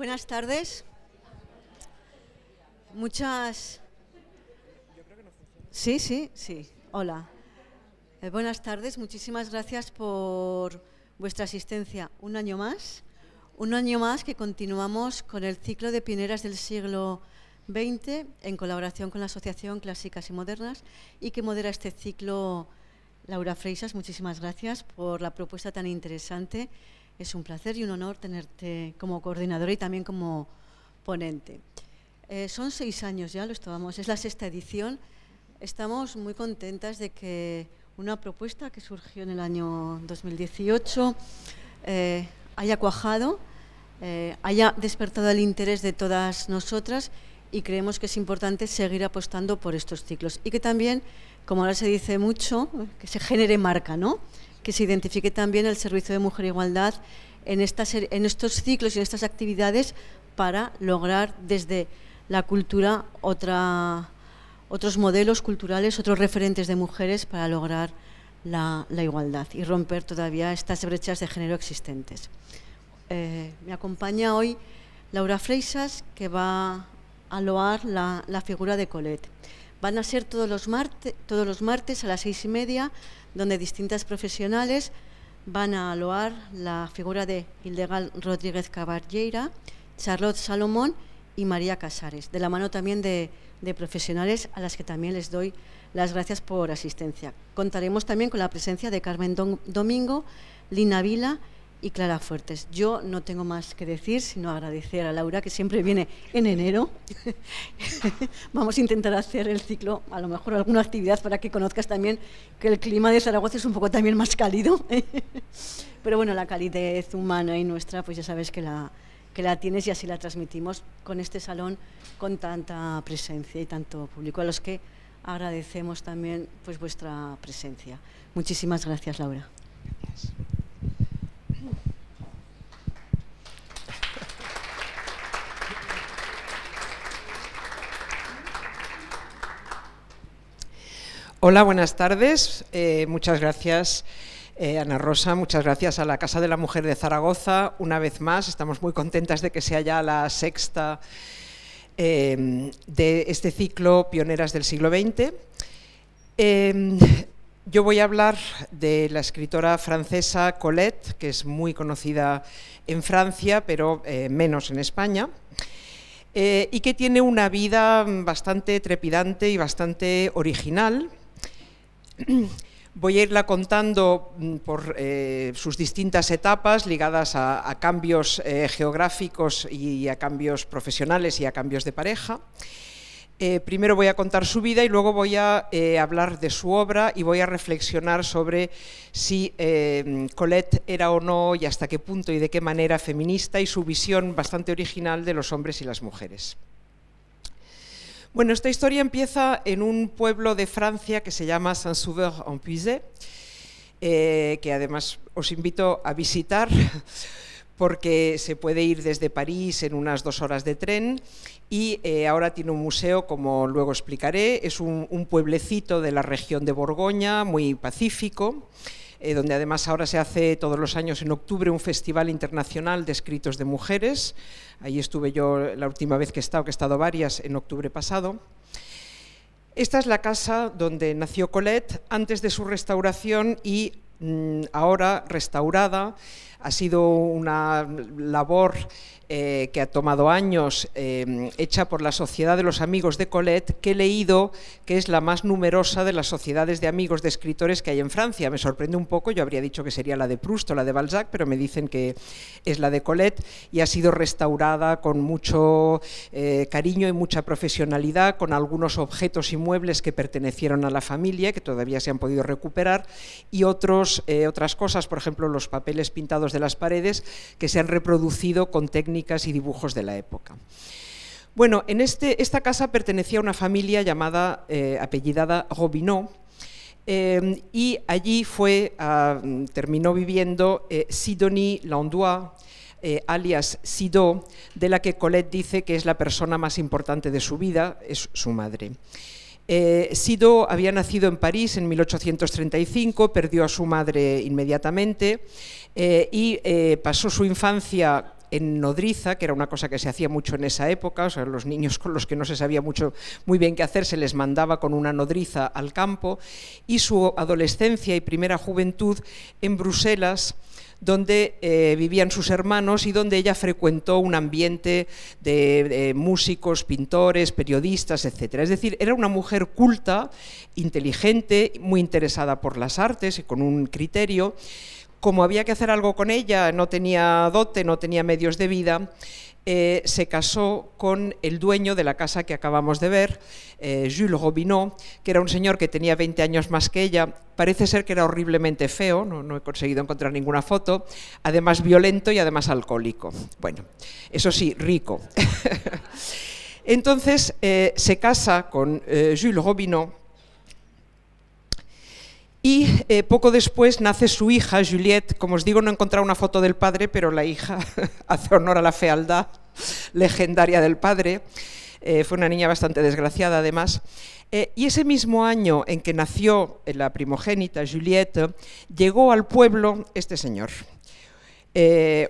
Buenas tardes. Muchas. Sí, sí, sí. Hola. Eh, buenas tardes. Muchísimas gracias por vuestra asistencia un año más. Un año más que continuamos con el ciclo de Pineras del siglo XX en colaboración con la Asociación Clásicas y Modernas y que modera este ciclo Laura Freisas. Muchísimas gracias por la propuesta tan interesante es un placer y un honor tenerte como coordinador y también como ponente. Eh, son seis años ya, lo estábamos, es la sexta edición. Estamos muy contentas de que una propuesta que surgió en el año 2018 eh, haya cuajado, eh, haya despertado el interés de todas nosotras y creemos que es importante seguir apostando por estos ciclos y que también, como ahora se dice mucho, que se genere marca, ¿no? que se identifique también el Servicio de Mujer e Igualdad en, estas, en estos ciclos y en estas actividades para lograr desde la cultura otros modelos culturales, otros referentes de mujeres para lograr la, igualdad y romper todavía estas brechas de género existentes. Eh, me acompaña hoy Laura Freisas, que va a loar la, la figura de Colette. Van a ser todos los, martes, a las seis y media, donde distintas profesionales van a aloar la figura de Ildegal Rodríguez Caballera, Charlotte Salomón y María Casares, de la mano también de, profesionales a las que también les doy las gracias por asistencia. Contaremos también con la presencia de Carmen Domingo, Lina Vila y Clara Fuertes. Yo no tengo más que decir, sino agradecer a Laura, que siempre viene en enero. Vamos a intentar hacer el ciclo, a lo mejor alguna actividad para que conozcas también que el clima de Zaragoza es un poco también más cálido. Pero bueno, la calidez humana y nuestra, pues ya sabes que la, que la tienes y así la transmitimos con este salón, con tanta presencia y tanto público, a los que agradecemos también pues, vuestra presencia. Muchísimas gracias, Laura. Gracias. Hola, buenas tardes. Eh, muchas gracias, eh, Ana Rosa. Muchas gracias a la Casa de la Mujer de Zaragoza. Una vez más, estamos muy contentas de que sea ya la sexta em, de este ciclo Pioneras del siglo XX. Em, yo voy a hablar de la escritora francesa Colette, que es muy conocida en Francia, pero eh, menos en España. y que tiene una vida bastante trepidante y bastante original, Voy a irla contando mm, por eh, sus distintas etapas ligadas a, cambios eh, geográficos y a cambios profesionales y a cambios de pareja. Eh, primero voy a contar su vida y luego voy a hablar de su obra y voy a reflexionar sobre si Colette era o no y hasta qué punto y de qué manera feminista y su visión bastante original de los hombres y las mujeres. Bueno, esta historia empieza en un pueblo de Francia que se llama Saint-Sauveur-en-Puisé, eh, que además os invito a visitar porque se puede ir desde París en unas dos horas de tren y eh, ahora tiene un museo, como luego explicaré. Es un, un pueblecito de la región de Borgoña, muy pacífico. Eh, donde además ahora se hace todos los años en octubre un festival internacional de escritos de mujeres. Ahí estuve yo la última vez que he estado, que he estado varias, en octubre pasado. Esta es la casa donde nació Colette antes de su restauración y mm, ahora restaurada. Ha sido una labor eh, que ha tomado años, eh, hecha por la Sociedad de los Amigos de Colette, que he leído que es la más numerosa de las sociedades de amigos de escritores que hay en Francia. Me sorprende un poco, yo habría dicho que sería la de Proust o la de Balzac, pero me dicen que es la de Colette y ha sido restaurada con mucho eh, cariño y mucha profesionalidad, con algunos objetos y muebles que pertenecieron a la familia, que todavía se han podido recuperar, y otros, otras cosas, por ejemplo, los papeles pintados de las paredes que se han reproducido con técnicas y dibujos de la época. Bueno, en este, esta casa pertenecía a una familia llamada, eh, apellidada Robinot, eh, y allí fue, ah, terminó viviendo eh, Sidonie Landois, alias Sido, de la que Colette dice que es la persona más importante de su vida, es su madre. Eh, Sido había nacido en París en 1835, perdió a su madre inmediatamente eh, y eh, pasó su infancia en nodriza, que era una cosa que se hacía mucho en esa época, los niños con los que no se sabía mucho, muy bien qué hacer, se les mandaba con una nodriza al campo, y su adolescencia y primera juventud en Bruselas, donde eh, vivían sus hermanos y donde ella frecuentó un ambiente de, de músicos, pintores, periodistas, etc. Es decir, era una mujer culta, inteligente, muy interesada por las artes y con un criterio. Como había que hacer algo con ella, no tenía dote, no tenía medios de vida, eh, se casó con el dueño de la casa que acabamos de ver, eh, Jules Robineau, que era un señor que tenía 20 años más que ella. Parece ser que era horriblemente feo, no, he conseguido encontrar ninguna foto, además violento y además alcohólico. Bueno, eso sí, rico. Entonces eh, se casa con Jules Robineau y eh, poco después nace su hija, Juliette. Como os digo, no he encontrado una foto del padre, pero la hija hace honor a la fealdad legendaria del padre. Eh, fue una niña bastante desgraciada, además. Eh, y ese mismo año en que nació la primogénita, Juliette, llegó al pueblo este señor.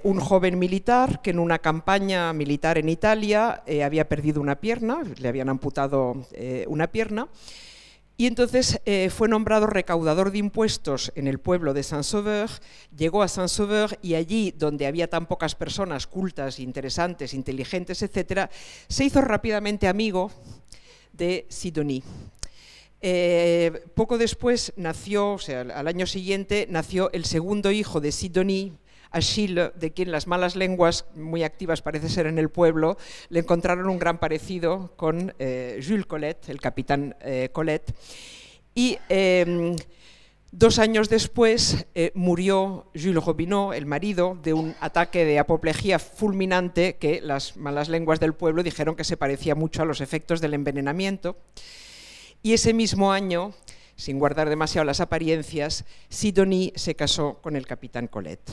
un joven militar que en una campaña militar en Italia había perdido una pierna, le habían amputado una pierna, y entonces eh, fue nombrado recaudador de impuestos en el pueblo de Saint-Sauveur, llegó a Saint-Sauveur y allí, donde había tan pocas personas cultas, interesantes, inteligentes, etc., se hizo rápidamente amigo de Sidonie. Eh, poco después nació, o sea, al año siguiente, nació el segundo hijo de Sidonie, Achille, de quien las malas lenguas, muy activas parece ser en el pueblo, le encontraron un gran parecido con eh, Jules Colette, el capitán eh, Colette. Y em, dos años después eh, murió Jules Robineau, el marido, de un ataque de apoplejía fulminante que las malas lenguas del pueblo dijeron que se parecía mucho a los efectos del envenenamiento. Y ese mismo año, sin guardar demasiado las apariencias, Sidonie se casó con el capitán Colette.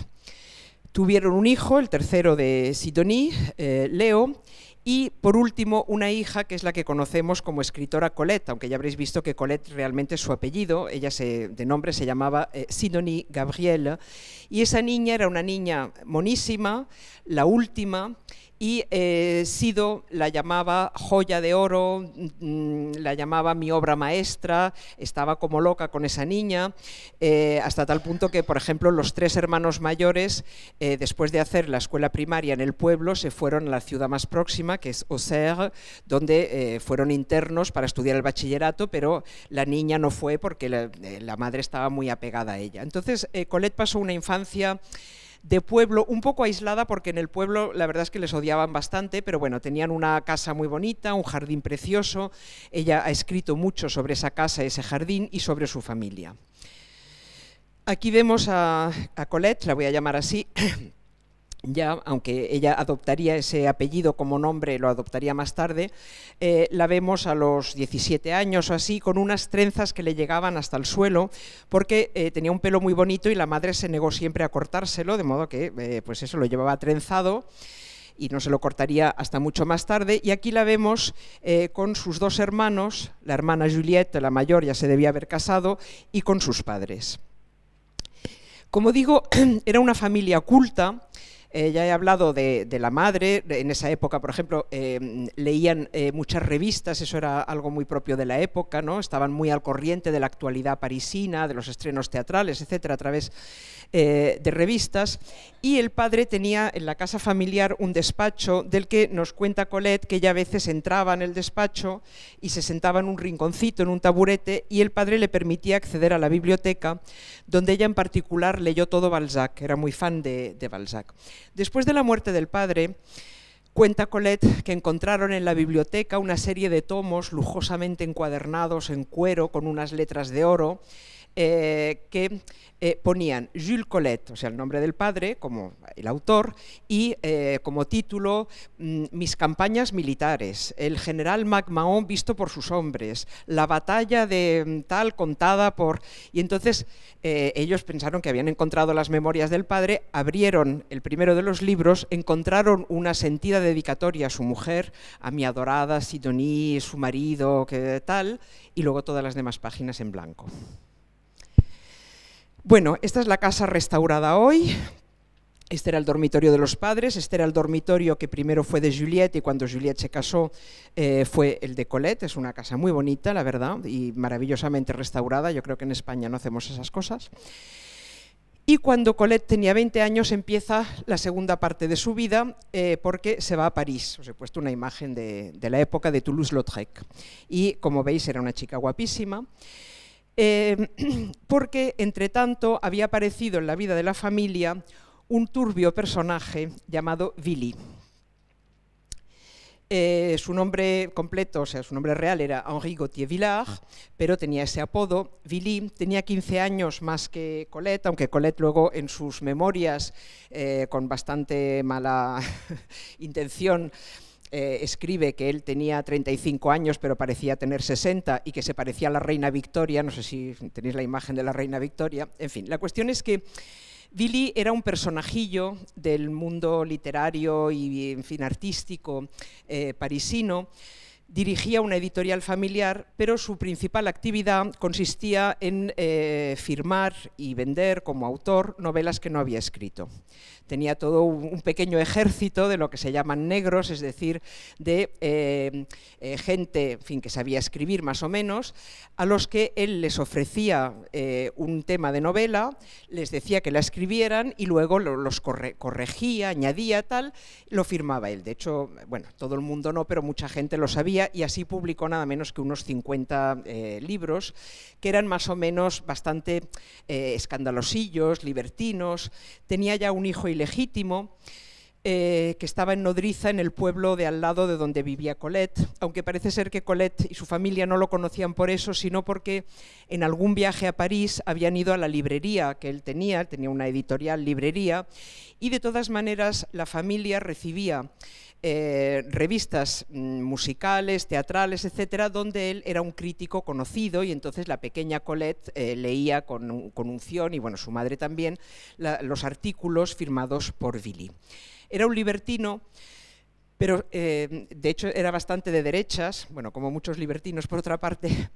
Tuvieron un hijo, el tercero de Sidonie, eh, Leo, y por último, una hija que es la que conocemos como escritora Colette, aunque ya habréis visto que Colette realmente es su apellido, ella de nombre se llamaba eh, Sidonie Gabrielle, y esa niña era una niña monísima, la última, y eh, Sido la llamaba joya de oro, mm, mm, la llamaba mi obra maestra, estaba como loca con esa niña, eh, hasta tal punto que, por ejemplo, los tres hermanos mayores, eh, después de hacer la escuela primaria en el pueblo, se fueron a la ciudad más próxima, que es Auxerre, donde fueron internos para estudiar el bachillerato, pero la niña no fue porque la madre estaba muy apegada a ella. Entonces, Colette pasó una infancia de pueblo, un poco aislada porque en el pueblo la verdad es que les odiaban bastante, pero bueno, tenían una casa muy bonita, un jardín precioso. Ella ha escrito mucho sobre esa casa, ese jardín y sobre su familia. Aquí vemos a, a Colette, la voy a llamar así. ya, aunque ella adoptaría ese apellido como nombre, lo adoptaría más tarde, eh, la vemos a los 17 años o así, con unas trenzas que le llegaban hasta el suelo, porque eh, tenía un pelo muy bonito y la madre se negó siempre a cortárselo, de modo que eh, pues eso lo llevaba trenzado y no se lo cortaría hasta mucho más tarde. Y aquí la vemos con sus dos hermanos, la hermana Juliette, la mayor, ya se debía haber casado, y con sus padres. Como digo, era una familia culta eh, ya he hablado de, la madre, en esa época, por ejemplo, eh, leían eh, muchas revistas, eso era algo muy propio de la época, ¿no? estaban muy al corriente de la actualidad parisina, de los estrenos teatrales, etcétera, a través de revistas. Y el padre tenía en la casa familiar un despacho del que nos cuenta Colette que ella a veces entraba en el despacho y se sentaba en un rinconcito, en un taburete, y el padre le permitía acceder a la biblioteca, donde ella en particular leyó todo Balzac, era muy fan de, de Balzac. Después de la muerte del padre, Cuenta Colette que encontraron en la biblioteca una serie de tomos lujosamente encuadernados en cuero con unas letras de oro eh, que eh, ponían Jules Colette, o sea, el nombre del padre, como el autor, y eh, como título mm, Mis campañas militares, el general MacMahon visto por sus hombres, la batalla de mm, tal contada por... Y entonces ellos pensaron que habían encontrado las memorias del padre, abrieron el primero de los libros, encontraron una sentida dedicatoria a su mujer, a mi adorada Sidonie, su marido, que tal, y luego todas las demás páginas en blanco. Bueno, esta es la casa restaurada hoy. Este era el dormitorio de los padres, este era el dormitorio que primero fue de Juliette y cuando Juliette se casó eh, fue el de Colette. Es una casa muy bonita, la verdad, y maravillosamente restaurada. Yo creo que en España no hacemos esas cosas. Y cuando Colette tenía 20 años empieza la segunda parte de su vida eh, porque se va a París. Os he puesto una imagen de la época de Toulouse-Lautrec. Y como veis era una chica guapísima. Em, porque, entre tanto, había aparecido en la vida de la familia un turbio personaje llamado Billy. Eh, su nombre completo, o sea, su nombre real era Henri Gauthier Villard, pero tenía ese apodo. Billy tenía 15 años más que Colette, aunque Colette luego en sus memorias, eh, con bastante mala intención, eh, escribe que él tenía 35 años pero parecía tener 60 y que se parecía a la reina Victoria, no sé si tenéis la imagen de la reina Victoria, en fin, la cuestión es que Billy era un personajillo del mundo literario y, en fin, artístico eh, parisino dirigía una editorial familiar, pero su principal actividad consistía en eh, firmar y vender como autor novelas que no había escrito. Tenía todo un pequeño ejército de lo que se llaman negros, es decir, de eh, eh, gente fin, que sabía escribir más o menos, a los que él les ofrecía un tema de novela, les decía que la escribieran y luego los corregía, añadía tal, lo firmaba él. De hecho, bueno, todo el mundo no, pero mucha gente lo sabía y así publicó nada menos que unos 50 eh, libros que eran más o menos bastante eh, escandalosillos, libertinos. Tenía ya un hijo ilegítimo. Eh, que estaba en Nodriza, en el pueblo de al lado de donde vivía Colette, aunque parece ser que Colette y su familia no lo conocían por eso, sino porque en algún viaje a París habían ido a la librería que él tenía, tenía una editorial librería, y de todas maneras la familia recibía eh, revistas mm, musicales, teatrales, etcétera, donde él era un crítico conocido y entonces la pequeña Colette eh, leía con, unción, y bueno, su madre también, los artículos firmados por Billy. Era un libertino pero eh, de hecho era bastante de derechas, bueno, como muchos libertinos por otra parte,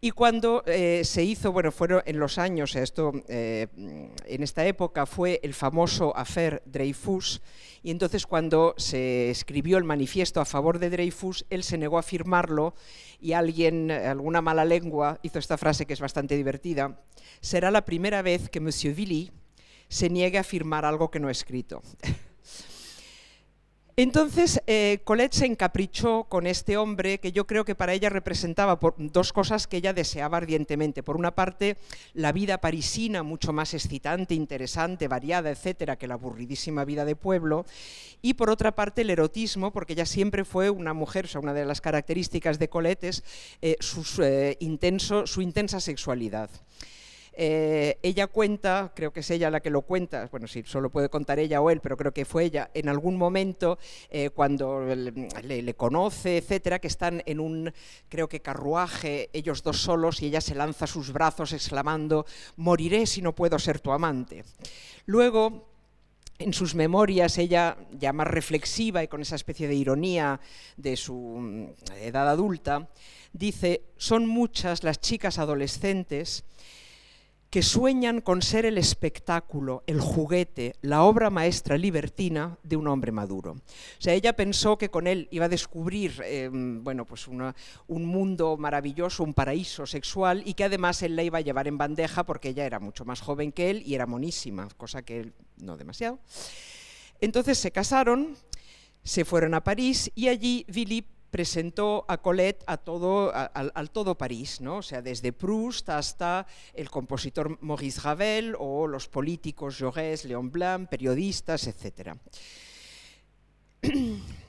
y cuando eh, se hizo, bueno, fueron en los años, eh, esto, en esta época fue el famoso afer Dreyfus, y entonces cuando se escribió el manifiesto a favor de Dreyfus, él se negó a firmarlo y alguien, alguna mala lengua, hizo esta frase que es bastante divertida, será la primera vez que Monsieur Villy se niegue a firmar algo que no ha escrito. Entonces, eh, Colette se encaprichó con este hombre que yo creo que para ella representaba dos cosas que ella deseaba ardientemente. Por una parte, la vida parisina, mucho más excitante, interesante, variada, etcétera, que la aburridísima vida de pueblo. Y por otra parte, el erotismo, porque ella siempre fue una mujer, o sea, una de las características de Colette es eh, eh, su intensa sexualidad. Eh, ella cuenta, creo que es ella la que lo cuenta, bueno, si solo puede contar ella o él, pero creo que fue ella, en algún momento, eh, cuando le, conoce, etcétera, que están en un, creo que carruaje, ellos dos solos, y ella se lanza a sus brazos exclamando, moriré si no puedo ser tu amante. Luego, en sus memorias, ella ya más reflexiva y con esa especie de ironía de su mm, edad adulta, dice, son muchas las chicas adolescentes que sueñan con ser el espectáculo, el juguete, la obra maestra libertina de un hombre maduro. O sea, ella pensó que con él iba a descubrir em, bueno, pues un mundo maravilloso, un paraíso sexual, y que además él la iba a llevar en bandeja porque ella era mucho más joven que él y era monísima, cosa que él no demasiado. Entonces se casaron, se fueron a París y allí Philippe presentó a Colette a todo, al, todo París, ¿no? sea, desde Proust hasta el compositor Maurice Ravel o los políticos Jaurès, Léon Blanc, periodistas, etc.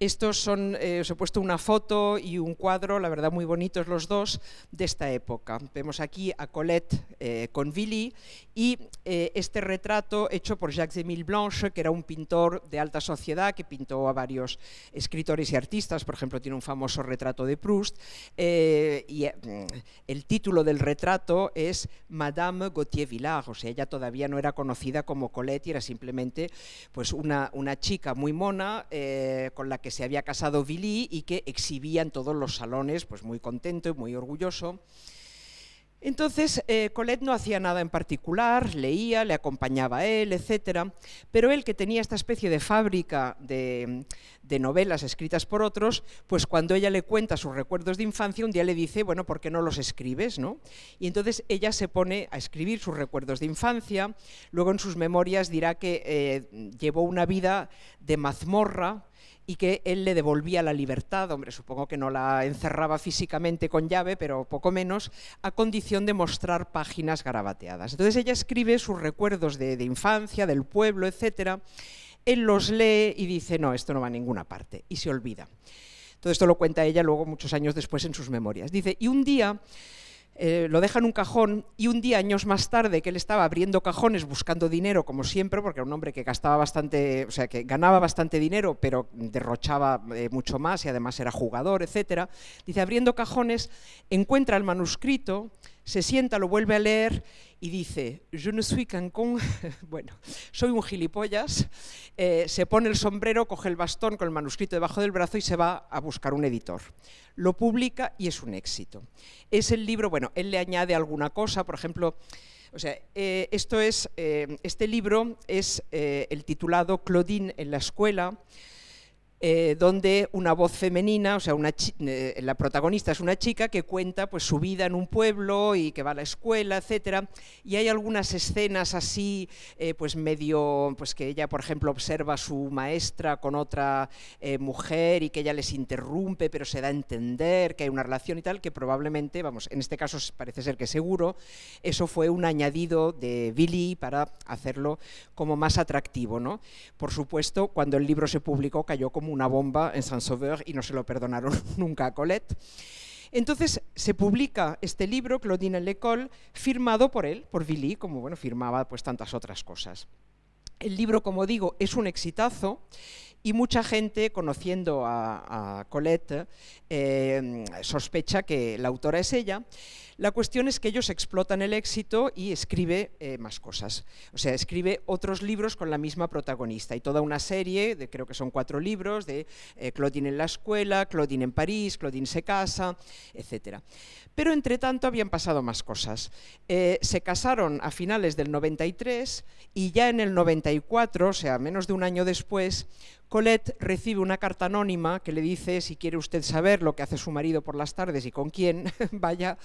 Estos son, eh, os he puesto una foto y un cuadro, la verdad muy bonitos los dos, de esta época. Vemos aquí a Colette eh, con Vili y eh, este retrato hecho por jacques emile Blanche, que era un pintor de alta sociedad que pintó a varios escritores y artistas, por ejemplo, tiene un famoso retrato de Proust, y mm, el título del retrato es Madame Gauthier-Villard, o sea, ella todavía no era conocida como Colette y era simplemente pues, una, una chica muy mona con la que que se había casado Billy y que exhibía en todos los salones, pues muy contento y muy orgulloso. Entonces, eh, Colette no hacía nada en particular, leía, le acompañaba a él, etc. Pero él, que tenía esta especie de fábrica de, novelas escritas por otros, pues cuando ella le cuenta sus recuerdos de infancia, un día le dice, bueno, ¿por qué no los escribes? ¿no? Y entonces ella se pone a escribir sus recuerdos de infancia, luego en sus memorias dirá que eh, llevó una vida de mazmorra, y que él le devolvía la libertad, hombre, supongo que no la encerraba físicamente con llave, pero poco menos, a condición de mostrar páginas garabateadas. Entonces ella escribe sus recuerdos de, infancia, del pueblo, etcétera. Él los lee y dice, no, esto no va a ninguna parte, y se olvida. Todo esto lo cuenta ella luego muchos años después en sus memorias. Dice, y un día eh, lo deja en un cajón y un día, años más tarde, que él estaba abriendo cajones buscando dinero, como siempre, porque era un hombre que gastaba bastante, o sea, que ganaba bastante dinero, pero derrochaba eh, mucho más y además era jugador, etc. Dice, abriendo cajones, encuentra el manuscrito se sienta, lo vuelve a leer y dice, yo no soy cancún, bueno, soy un gilipollas, eh, se pone el sombrero, coge el bastón con el manuscrito debajo del brazo y se va a buscar un editor. Lo publica y es un éxito. Es el libro, bueno, él le añade alguna cosa, por ejemplo, o sea, eh, esto es, eh, este libro es el titulado Claudine en la escuela, eh, donde una voz femenina, o sea, una eh, la protagonista es una chica que cuenta pues, su vida en un pueblo y que va a la escuela, etc. Y hay algunas escenas así, eh, pues medio, pues que ella, por ejemplo, observa a su maestra con otra mujer y que ella les interrumpe, pero se da a entender que hay una relación y tal, que probablemente, vamos, en este caso parece ser que seguro, eso fue un añadido de Billy para hacerlo como más atractivo. ¿no? Por supuesto, cuando el libro se publicó cayó como una bomba en Saint-Sauveur y no se lo perdonaron nunca a Colette. Entonces se publica este libro, Claudine lecole firmado por él, por Billy, como bueno, firmaba pues tantas otras cosas. El libro, como digo, es un exitazo y mucha gente, conociendo a, Colette, eh, sospecha que la autora es ella. La cuestión es que ellos explotan el éxito y escribe eh, más cosas. O sea, escribe otros libros con la misma protagonista y toda una serie, de, creo que son cuatro libros, de eh, Claudine en la escuela, Claudine en París, Claudine se casa, etc. Pero entre tanto habían pasado más cosas. Eh, se casaron a finales del 93 y ya en el 94, o sea, menos de un año después, Colette recibe una carta anónima que le dice si quiere usted saber lo que hace su marido por las tardes y con quién, vaya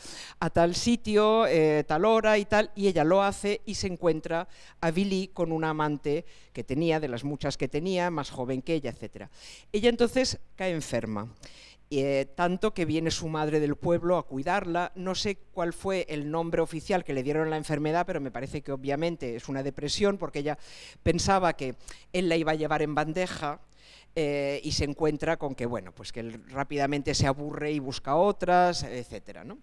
a tal sitio, eh, tal hora y tal, y ella lo hace y se encuentra a Billy con una amante que tenía, de las muchas que tenía, más joven que ella, etc. Ella entonces cae enferma. Eh, tanto que viene su madre del pueblo a cuidarla. No sé cuál fue el nombre oficial que le dieron la enfermedad, pero me parece que obviamente es una depresión porque ella pensaba que él la iba a llevar en bandeja. Eh, y se encuentra con que, bueno, pues que él rápidamente se aburre y busca otras, etcétera, ¿no?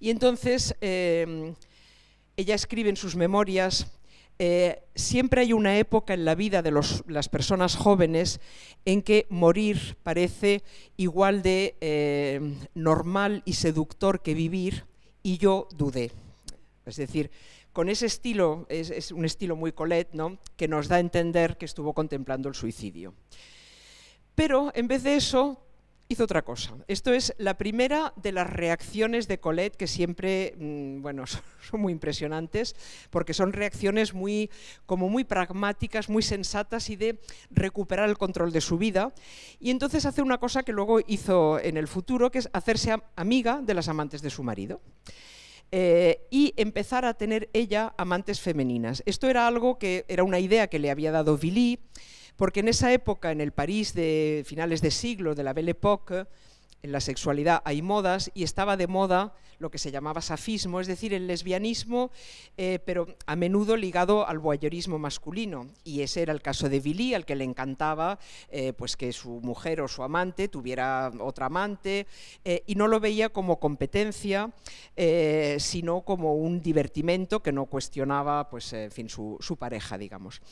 Y entonces em, ella escribe en sus memorias, eh, siempre hay una época en la vida de las personas jóvenes en que morir parece igual de em, normal y seductor que vivir, y yo dudé. Es decir, con ese estilo, es, un estilo muy Colette, ¿no? que nos da a entender que estuvo contemplando el suicidio. Pero en vez de eso, hizo otra cosa. Esto es la primera de las reacciones de Colette que siempre, mm, bueno, son muy impresionantes porque son reacciones muy, como muy pragmáticas, muy sensatas y de recuperar el control de su vida. Y entonces hace una cosa que luego hizo en el futuro, que es hacerse amiga de las amantes de su marido. Eh, y empezar a tener ella amantes femeninas. Esto era algo que era una idea que le había dado Billy, porque en esa época, en el París de finales de siglo, de la Belle Époque, en la sexualidad hay modas y estaba de moda lo que se llamaba safismo, es decir, el lesbianismo, eh, pero a menudo ligado al voyeurismo masculino. Y ese era el caso de Billy, al que le encantaba eh, pues que su mujer o su amante tuviera otra amante eh, y no lo veía como competencia, sino como un divertimento que no cuestionaba pues, fin, su, su pareja, digamos.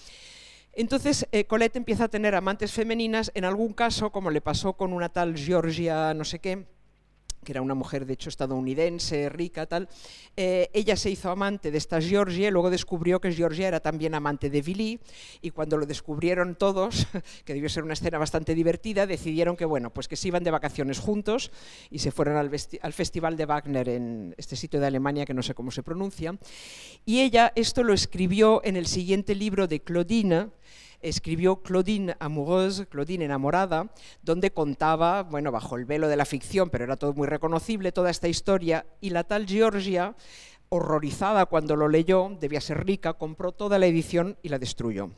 Entonces eh, Colette empieza a tener amantes femeninas, en algún caso, como le pasó con una tal Georgia no sé qué, que era una mujer de hecho estadounidense, rica, tal, eh, ella se hizo amante de esta Georgia, y luego descubrió que Georgia era también amante de Billy, y cuando lo descubrieron todos, que debió ser una escena bastante divertida, decidieron que, bueno, pues que se iban de vacaciones juntos y se fueron al, al Festival de Wagner en este sitio de Alemania que no sé cómo se pronuncia, y ella esto lo escribió en el siguiente libro de Claudina, escribió Claudine Amoureuse, Claudine enamorada, donde contaba, bueno, bajo el velo de la ficción, pero era todo muy reconocible, toda esta historia, y la tal Georgia horrorizada cuando lo leyó, debía ser rica, compró toda la edición y la destruyó.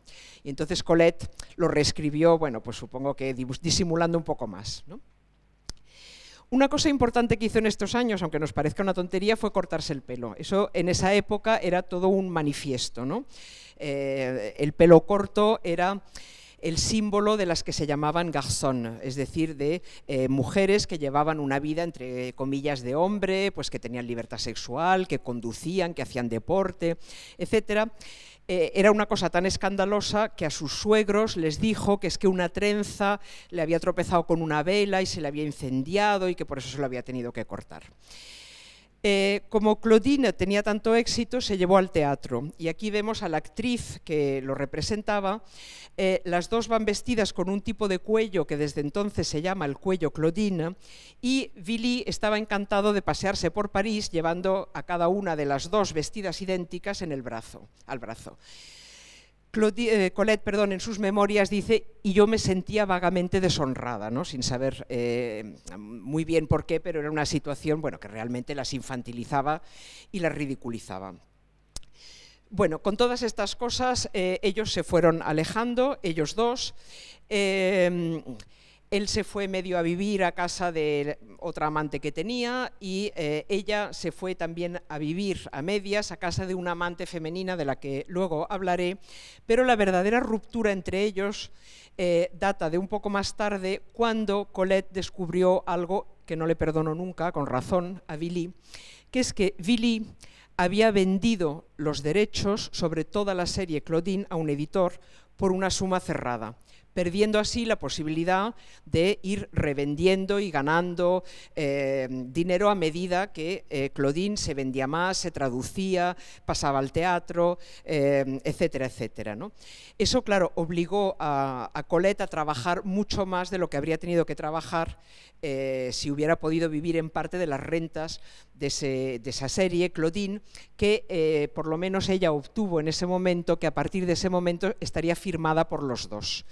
Y entonces Colette lo reescribió, bueno, pues supongo que disimulando un poco más. Una cosa importante que hizo en estos años, aunque nos parezca una tontería, fue cortarse el pelo. Eso en esa época era todo un manifiesto, ¿no? Eh, el pelo corto era el símbolo de las que se llamaban garzón, es decir, de eh, mujeres que llevaban una vida, entre comillas, de hombre, pues que tenían libertad sexual, que conducían, que hacían deporte, etc. Eh, era una cosa tan escandalosa que a sus suegros les dijo que es que una trenza le había tropezado con una vela y se le había incendiado y que por eso se lo había tenido que cortar. Eh, como Claudine tenía tanto éxito, se llevó al teatro. Y aquí vemos a la actriz que lo representaba. Eh, las dos van vestidas con un tipo de cuello que desde entonces se llama el cuello Claudine. Y Billy estaba encantado de pasearse por París llevando a cada una de las dos vestidas idénticas en el brazo, al brazo. Eh, Colette perdón, en sus memorias dice, y yo me sentía vagamente deshonrada, ¿no? sin saber eh, muy bien por qué, pero era una situación bueno, que realmente las infantilizaba y las ridiculizaba. Bueno, con todas estas cosas eh, ellos se fueron alejando, ellos dos. Él se fue medio a vivir a casa de otra amante que tenía y eh, ella se fue también a vivir a medias a casa de una amante femenina de la que luego hablaré, pero la verdadera ruptura entre ellos eh, data de un poco más tarde cuando Colette descubrió algo que no le perdonó nunca, con razón, a Billy, que es que Billy había vendido los derechos sobre toda la serie Claudine a un editor por una suma cerrada perdiendo así la posibilidad de ir revendiendo y ganando eh, dinero a medida que eh, Claudine se vendía más, se traducía, pasaba al teatro, eh, etcétera, etcétera. Eso, claro, obligó a, Colette a trabajar mucho más de lo que habría tenido que trabajar si hubiera podido vivir en parte de las rentas de, de esa serie, Claudine, que por lo menos ella obtuvo en ese momento, que a partir de ese momento estaría firmada por los dos.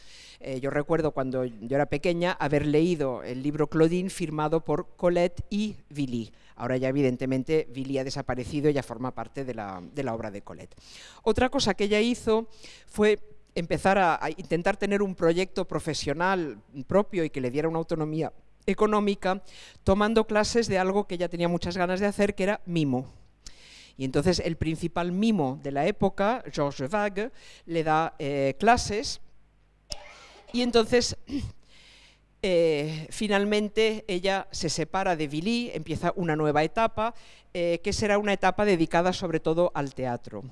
Eh, yo recuerdo cuando yo era pequeña haber leído el libro Claudine firmado por Colette y Villy. Ahora ya evidentemente Villy ha desaparecido y ya forma parte de la, obra de Colette. Otra cosa que ella hizo fue empezar a, intentar tener un proyecto profesional propio y que le diera una autonomía económica, tomando clases de algo que ella tenía muchas ganas de hacer, que era mimo. Y entonces el principal mimo de la época, Georges Vague, le da eh, clases y entonces, eh, finalmente, ella se separa de Billy, empieza una nueva etapa, eh, que será una etapa dedicada sobre todo al teatro.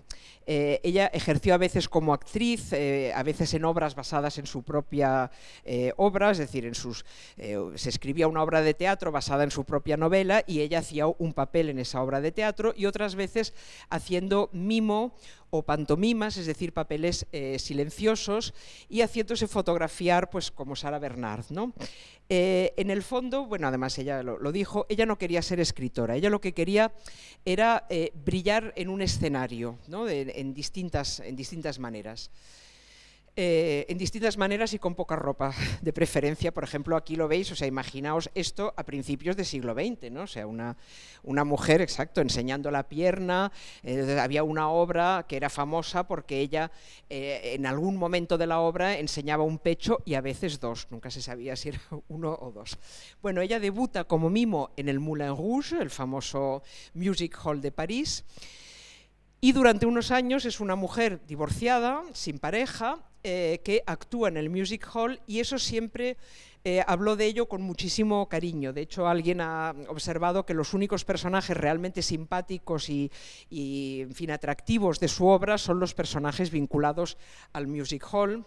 Eh, ella ejerció a veces como actriz, a veces en obras basadas en su propia obra, es decir, en sus, se escribía una obra de teatro basada en su propia novela y ella hacía un papel en esa obra de teatro y otras veces haciendo mimo o pantomimas, es decir, papeles eh, silenciosos, y haciéndose fotografiar pues, como Sara Bernard. ¿no? Eh, en el fondo, bueno, además ella lo, dijo, ella no quería ser escritora, ella lo que quería era eh, brillar en un escenario, ¿no? en, distintas, en distintas maneras. Eh, en distintas maneras y con poca ropa, de preferencia, por ejemplo, aquí lo veis, o sea, imaginaos esto a principios del siglo XX, sea, una, mujer, exacto, enseñando la pierna, eh, había una obra que era famosa porque ella eh, en algún momento de la obra enseñaba un pecho y a veces dos, nunca se sabía si era uno o dos. Bueno, ella debuta como mimo en el Moulin Rouge, el famoso Music Hall de París, y durante unos años es una mujer divorciada, sin pareja, eh, que actúa en el Music Hall y eso siempre eh, habló de ello con muchísimo cariño. De hecho, alguien ha observado que los únicos personajes realmente simpáticos y, en fin, atractivos de su obra son los personajes vinculados al Music Hall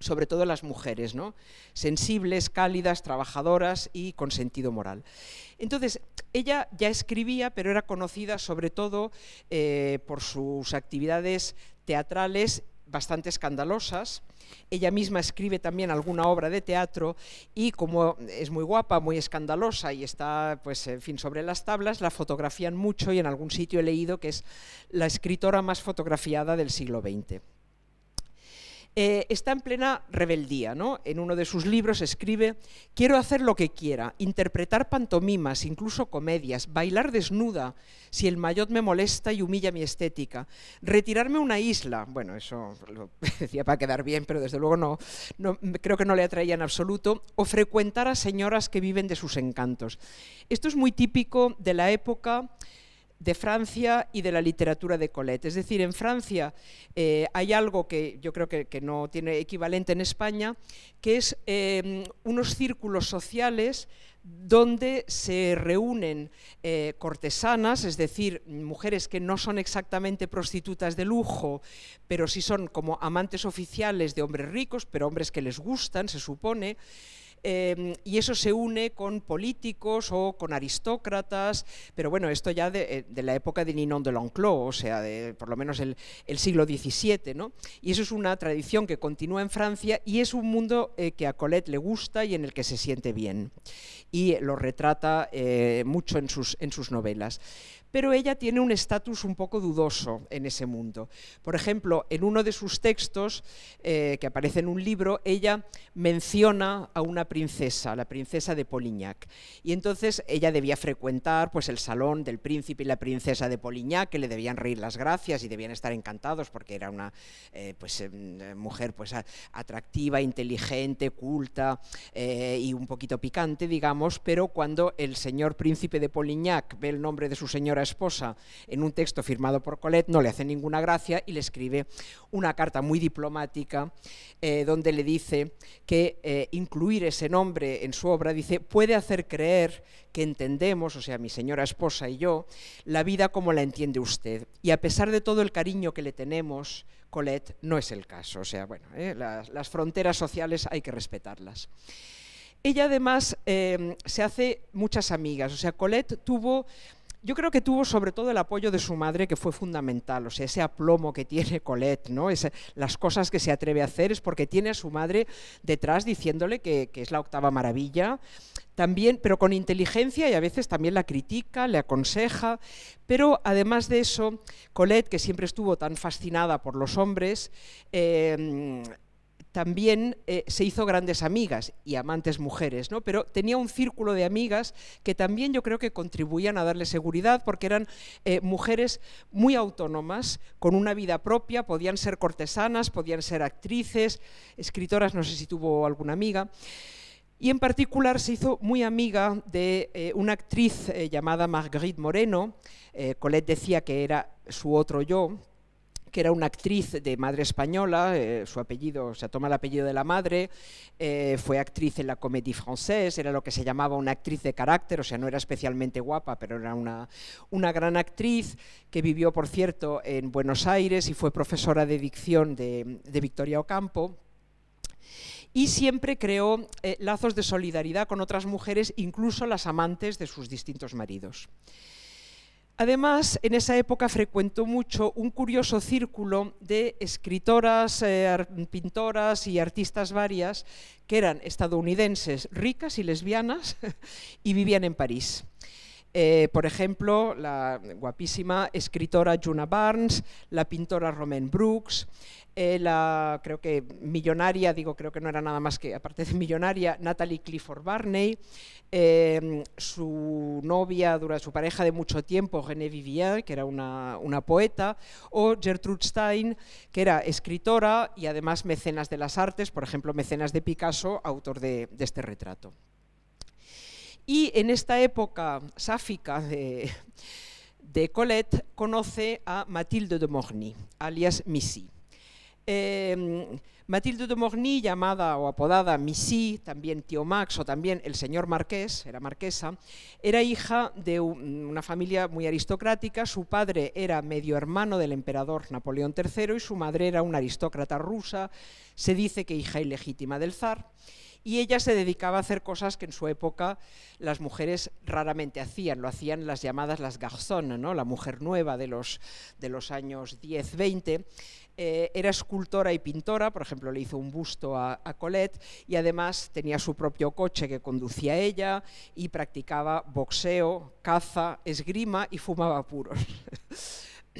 sobre todo las mujeres, ¿no? sensibles, cálidas, trabajadoras y con sentido moral. Entonces, ella ya escribía, pero era conocida sobre todo eh, por sus actividades teatrales bastante escandalosas. Ella misma escribe también alguna obra de teatro y como es muy guapa, muy escandalosa y está, pues, en fin, sobre las tablas, la fotografían mucho y en algún sitio he leído que es la escritora más fotografiada del siglo XX. Eh, está en plena rebeldía. ¿no? En uno de sus libros escribe, quiero hacer lo que quiera, interpretar pantomimas, incluso comedias, bailar desnuda si el mayot me molesta y humilla mi estética, retirarme a una isla, bueno, eso lo decía para quedar bien, pero desde luego no, no creo que no le atraía en absoluto, o frecuentar a señoras que viven de sus encantos. Esto es muy típico de la época de Francia y de la literatura de Colette. Es decir, en Francia eh, hay algo que yo creo que, no tiene equivalente en España, que es eh, unos círculos sociales donde se reúnen eh, cortesanas, es decir, mujeres que no son exactamente prostitutas de lujo, pero sí son como amantes oficiales de hombres ricos, pero hombres que les gustan, se supone, Em, y eso se une con políticos o con aristócratas, pero bueno, esto ya de, eh, la época de Ninon de L'Enclos, o sea, de por lo menos el, siglo XVII, ¿no? Y eso es una tradición que continúa en Francia y es un mundo eh, que a Colette le gusta y en el que se siente bien. Y lo retrata eh, mucho en sus, en sus novelas pero ella tiene un estatus un poco dudoso en ese mundo. Por ejemplo, en uno de sus textos, eh, que aparece en un libro, ella menciona a una princesa, la princesa de Polignac. Y entonces ella debía frecuentar pues, el salón del príncipe y la princesa de Polignac, que le debían reír las gracias y debían estar encantados porque era una eh, pues, em, eh, mujer pues, atractiva, inteligente, culta y un poquito picante, digamos, pero cuando el señor príncipe de Polignac ve el nombre de su señora esposa en un texto firmado por Colette, no le hace ninguna gracia y le escribe una carta muy diplomática eh, donde le dice que eh, incluir ese nombre en su obra, dice, puede hacer creer que entendemos, o sea, mi señora esposa y yo, la vida como la entiende usted. Y a pesar de todo el cariño que le tenemos, Colette, no es el caso. O sea, bueno, eh, las, fronteras sociales hay que respetarlas. Ella además se hace muchas amigas, o sea, Colette tuvo yo creo que tuvo sobre todo el apoyo de su madre, que fue fundamental, o sea, ese aplomo que tiene Colette, ¿no? las cosas que se atreve a hacer es porque tiene a su madre detrás diciéndole que, es la octava maravilla, también, pero con inteligencia y a veces también la critica, le aconseja, pero además de eso, Colette, que siempre estuvo tan fascinada por los hombres, eh, también eh, se hizo grandes amigas y amantes mujeres, ¿no? pero tenía un círculo de amigas que también yo creo que contribuían a darle seguridad porque eran eh, mujeres muy autónomas, con una vida propia, podían ser cortesanas, podían ser actrices, escritoras, no sé si tuvo alguna amiga. Y en particular se hizo muy amiga de eh, una actriz llamada Marguerite Moreno, Colette decía que era su otro yo, que era una actriz de madre española, eh, su apellido, o sea, toma el apellido de la madre, eh, fue actriz en la Comédie Française, era lo que se llamaba una actriz de carácter, o sea, no era especialmente guapa, pero era una, gran actriz que vivió, por cierto, en Buenos Aires y fue profesora de dicción de, Victoria Ocampo y siempre creó eh, lazos de solidaridad con otras mujeres, incluso las amantes de sus distintos maridos. Además, en esa época frecuentó mucho un curioso círculo de escritoras, eh, pintoras y artistas varias que eran estadounidenses, ricas y lesbianas, y vivían en París. Eh, por ejemplo, la guapísima escritora Juna Barnes, la pintora Romaine Brooks, eh, la creo que millonaria, digo creo que no era nada más que, aparte de millonaria, Natalie Clifford Barney, eh, su novia, su pareja de mucho tiempo, René Vivien, que era una, poeta, o Gertrude Stein, que era escritora y además mecenas de las artes, por ejemplo, mecenas de Picasso, autor de este retrato. Y en esta época sáfica de, Colette conoce a Matilde de Morny, alias Missy. Eh, em, Matilde de Morny, llamada o apodada Missy, también tío Max o también el señor Marqués, era marquesa, era hija de una familia muy aristocrática, su padre era medio hermano del emperador Napoleón III y su madre era una aristócrata rusa, se dice que hija ilegítima del zar y ella se dedicaba a hacer cosas que en su época las mujeres raramente hacían, lo hacían las llamadas las garzones, ¿no? la mujer nueva de los, de los años 10-20. Eh, era escultora y pintora, por ejemplo, le hizo un busto a, Colette y además tenía su propio coche que conducía ella y practicaba boxeo, caza, esgrima y fumaba puros.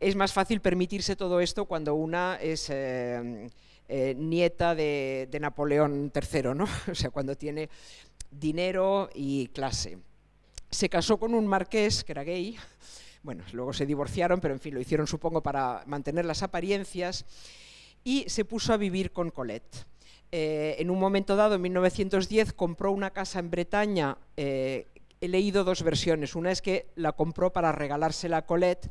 es más fácil permitirse todo esto cuando una es... Eh, eh, nieta de, Napoleón III, ¿no? o sea, cuando tiene dinero y clase. Se casó con un marqués que era gay, bueno, luego se divorciaron, pero en fin, lo hicieron supongo para mantener las apariencias, y se puso a vivir con Colette. Eh, en un momento dado, en 1910, compró una casa en Bretaña. Eh, he leído dos versiones. Una es que la compró para regalársela a Colette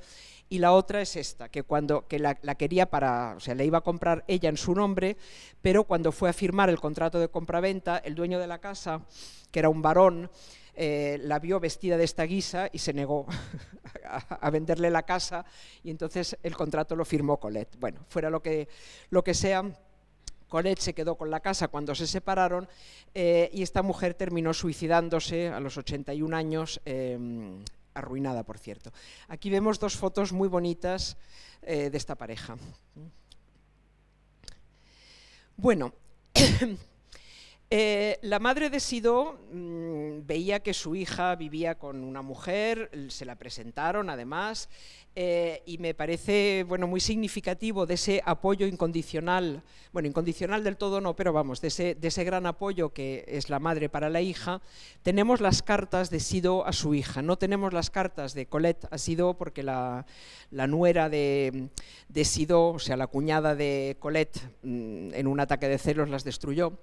y la otra es esta, que cuando que la, quería para, o sea, le iba a comprar ella en su nombre, pero cuando fue a firmar el contrato de compraventa, el dueño de la casa, que era un varón, eh, la vio vestida de esta guisa y se negó a, venderle la casa y entonces el contrato lo firmó Colette. Bueno, fuera lo que, lo que sea. Colette se quedó con la casa cuando se separaron eh, y esta mujer terminó suicidándose a los 81 años em, arruinada por cierto. Aquí vemos dos fotos muy bonitas eh, de esta pareja. Bueno, Eh, la madre de Sido mm, veía que su hija vivía con una mujer, se la presentaron además, eh, y me parece bueno, muy significativo de ese apoyo incondicional, bueno, incondicional del todo no, pero vamos, de ese, gran apoyo que es la madre para la hija, tenemos las cartas de Sido a su hija, no tenemos las cartas de Colette a Sido porque la, nuera de, de Sido, o sea, la cuñada de Colette, mm, en un ataque de celos las destruyó.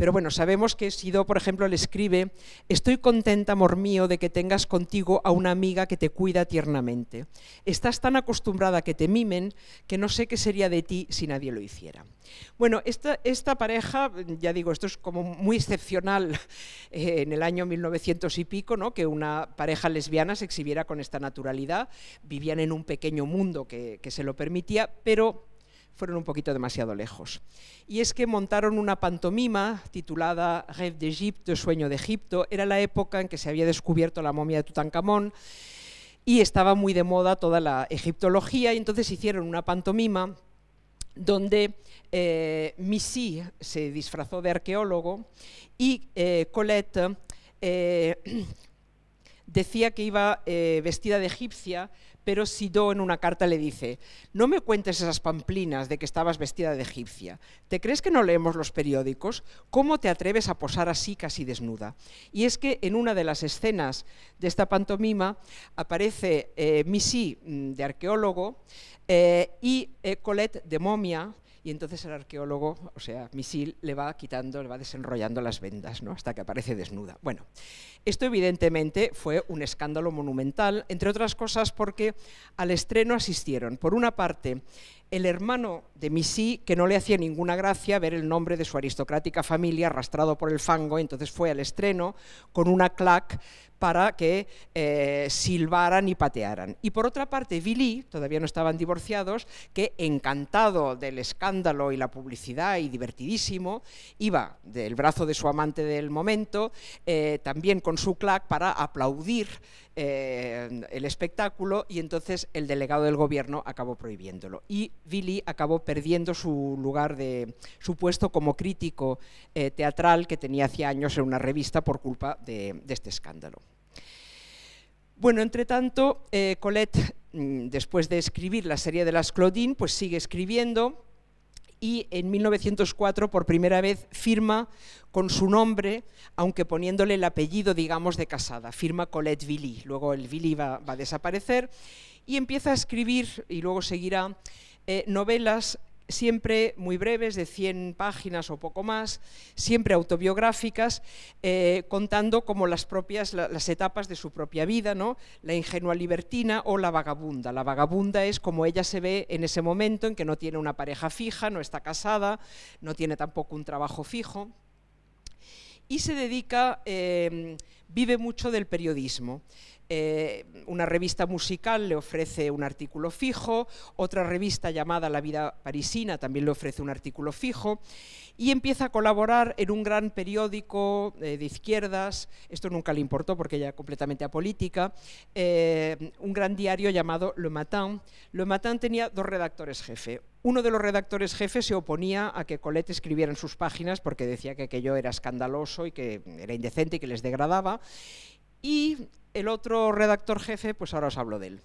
Pero bueno, sabemos que Sido, por ejemplo, le escribe, estoy contenta, amor mío, de que tengas contigo a una amiga que te cuida tiernamente. Estás tan acostumbrada a que te mimen que no sé qué sería de ti si nadie lo hiciera. Bueno, esta, pareja, ya digo, esto es como muy excepcional eh, en el año 1900 y pico, ¿no? que una pareja lesbiana se exhibiera con esta naturalidad. Vivían en un pequeño mundo que, que se lo permitía, pero fueron un poquito demasiado lejos. Y es que montaron una pantomima titulada Rêve d'Egypte», Sueño de Egipto. Era la época en que se había descubierto la momia de Tutankamón y estaba muy de moda toda la egiptología y entonces hicieron una pantomima donde eh, Missy se disfrazó de arqueólogo y eh, Colette eh, decía que iba vestida de egipcia pero Sidó en una carta le dice, no me cuentes esas pamplinas de que estabas vestida de egipcia. ¿Te crees que no leemos los periódicos? ¿Cómo te atreves a posar así casi desnuda? Y es que en una de las escenas de esta pantomima aparece eh, Missy mm, de arqueólogo eh, y eh, Colette de momia y entonces el arqueólogo, o sea, Misil, le va quitando, le va desenrollando las vendas, ¿no? hasta que aparece desnuda. Bueno, esto evidentemente fue un escándalo monumental, entre otras cosas porque al estreno asistieron, por una parte, el hermano de Missy, que no le hacía ninguna gracia ver el nombre de su aristocrática familia arrastrado por el fango, entonces fue al estreno con una clac para que eh, silbaran y patearan. Y por otra parte, Billy, todavía no estaban divorciados, que encantado del escándalo y la publicidad y divertidísimo, iba del brazo de su amante del momento, eh, también con su clac para aplaudir eh, el espectáculo y entonces el delegado del gobierno acabó prohibiéndolo. Y Billy acabó perdiendo su lugar de su puesto como crítico eh, teatral que tenía hace años en una revista por culpa de, este escándalo. Bueno, entre tanto, eh, Colette, mm, después de escribir la serie de las Claudine, pues sigue escribiendo y en 1904 por primera vez firma con su nombre, aunque poniéndole el apellido, digamos, de casada. Firma Colette Villy. Luego el Villy va, a desaparecer y empieza a escribir, y luego seguirá, eh, novelas siempre muy breves, de 100 páginas o poco más, siempre autobiográficas, eh, contando como las propias, las etapas de su propia vida, ¿no? la ingenua libertina o la vagabunda. La vagabunda es como ella se ve en ese momento en que no tiene una pareja fija, no está casada, no tiene tampoco un trabajo fijo y se dedica, eh, vive mucho del periodismo. Eh, una revista musical le ofrece un artículo fijo, otra revista llamada La Vida Parisina también le ofrece un artículo fijo, y empieza a colaborar en un gran periódico eh, de izquierdas, esto nunca le importó porque ella completamente apolítica, eh, un gran diario llamado Le Matin. Le Matin tenía dos redactores jefe, uno de los redactores jefe se oponía a que Colette escribiera en sus páginas porque decía que aquello era escandaloso y que era indecente y que les degradaba. Y el otro redactor jefe, pues ahora os hablo de él.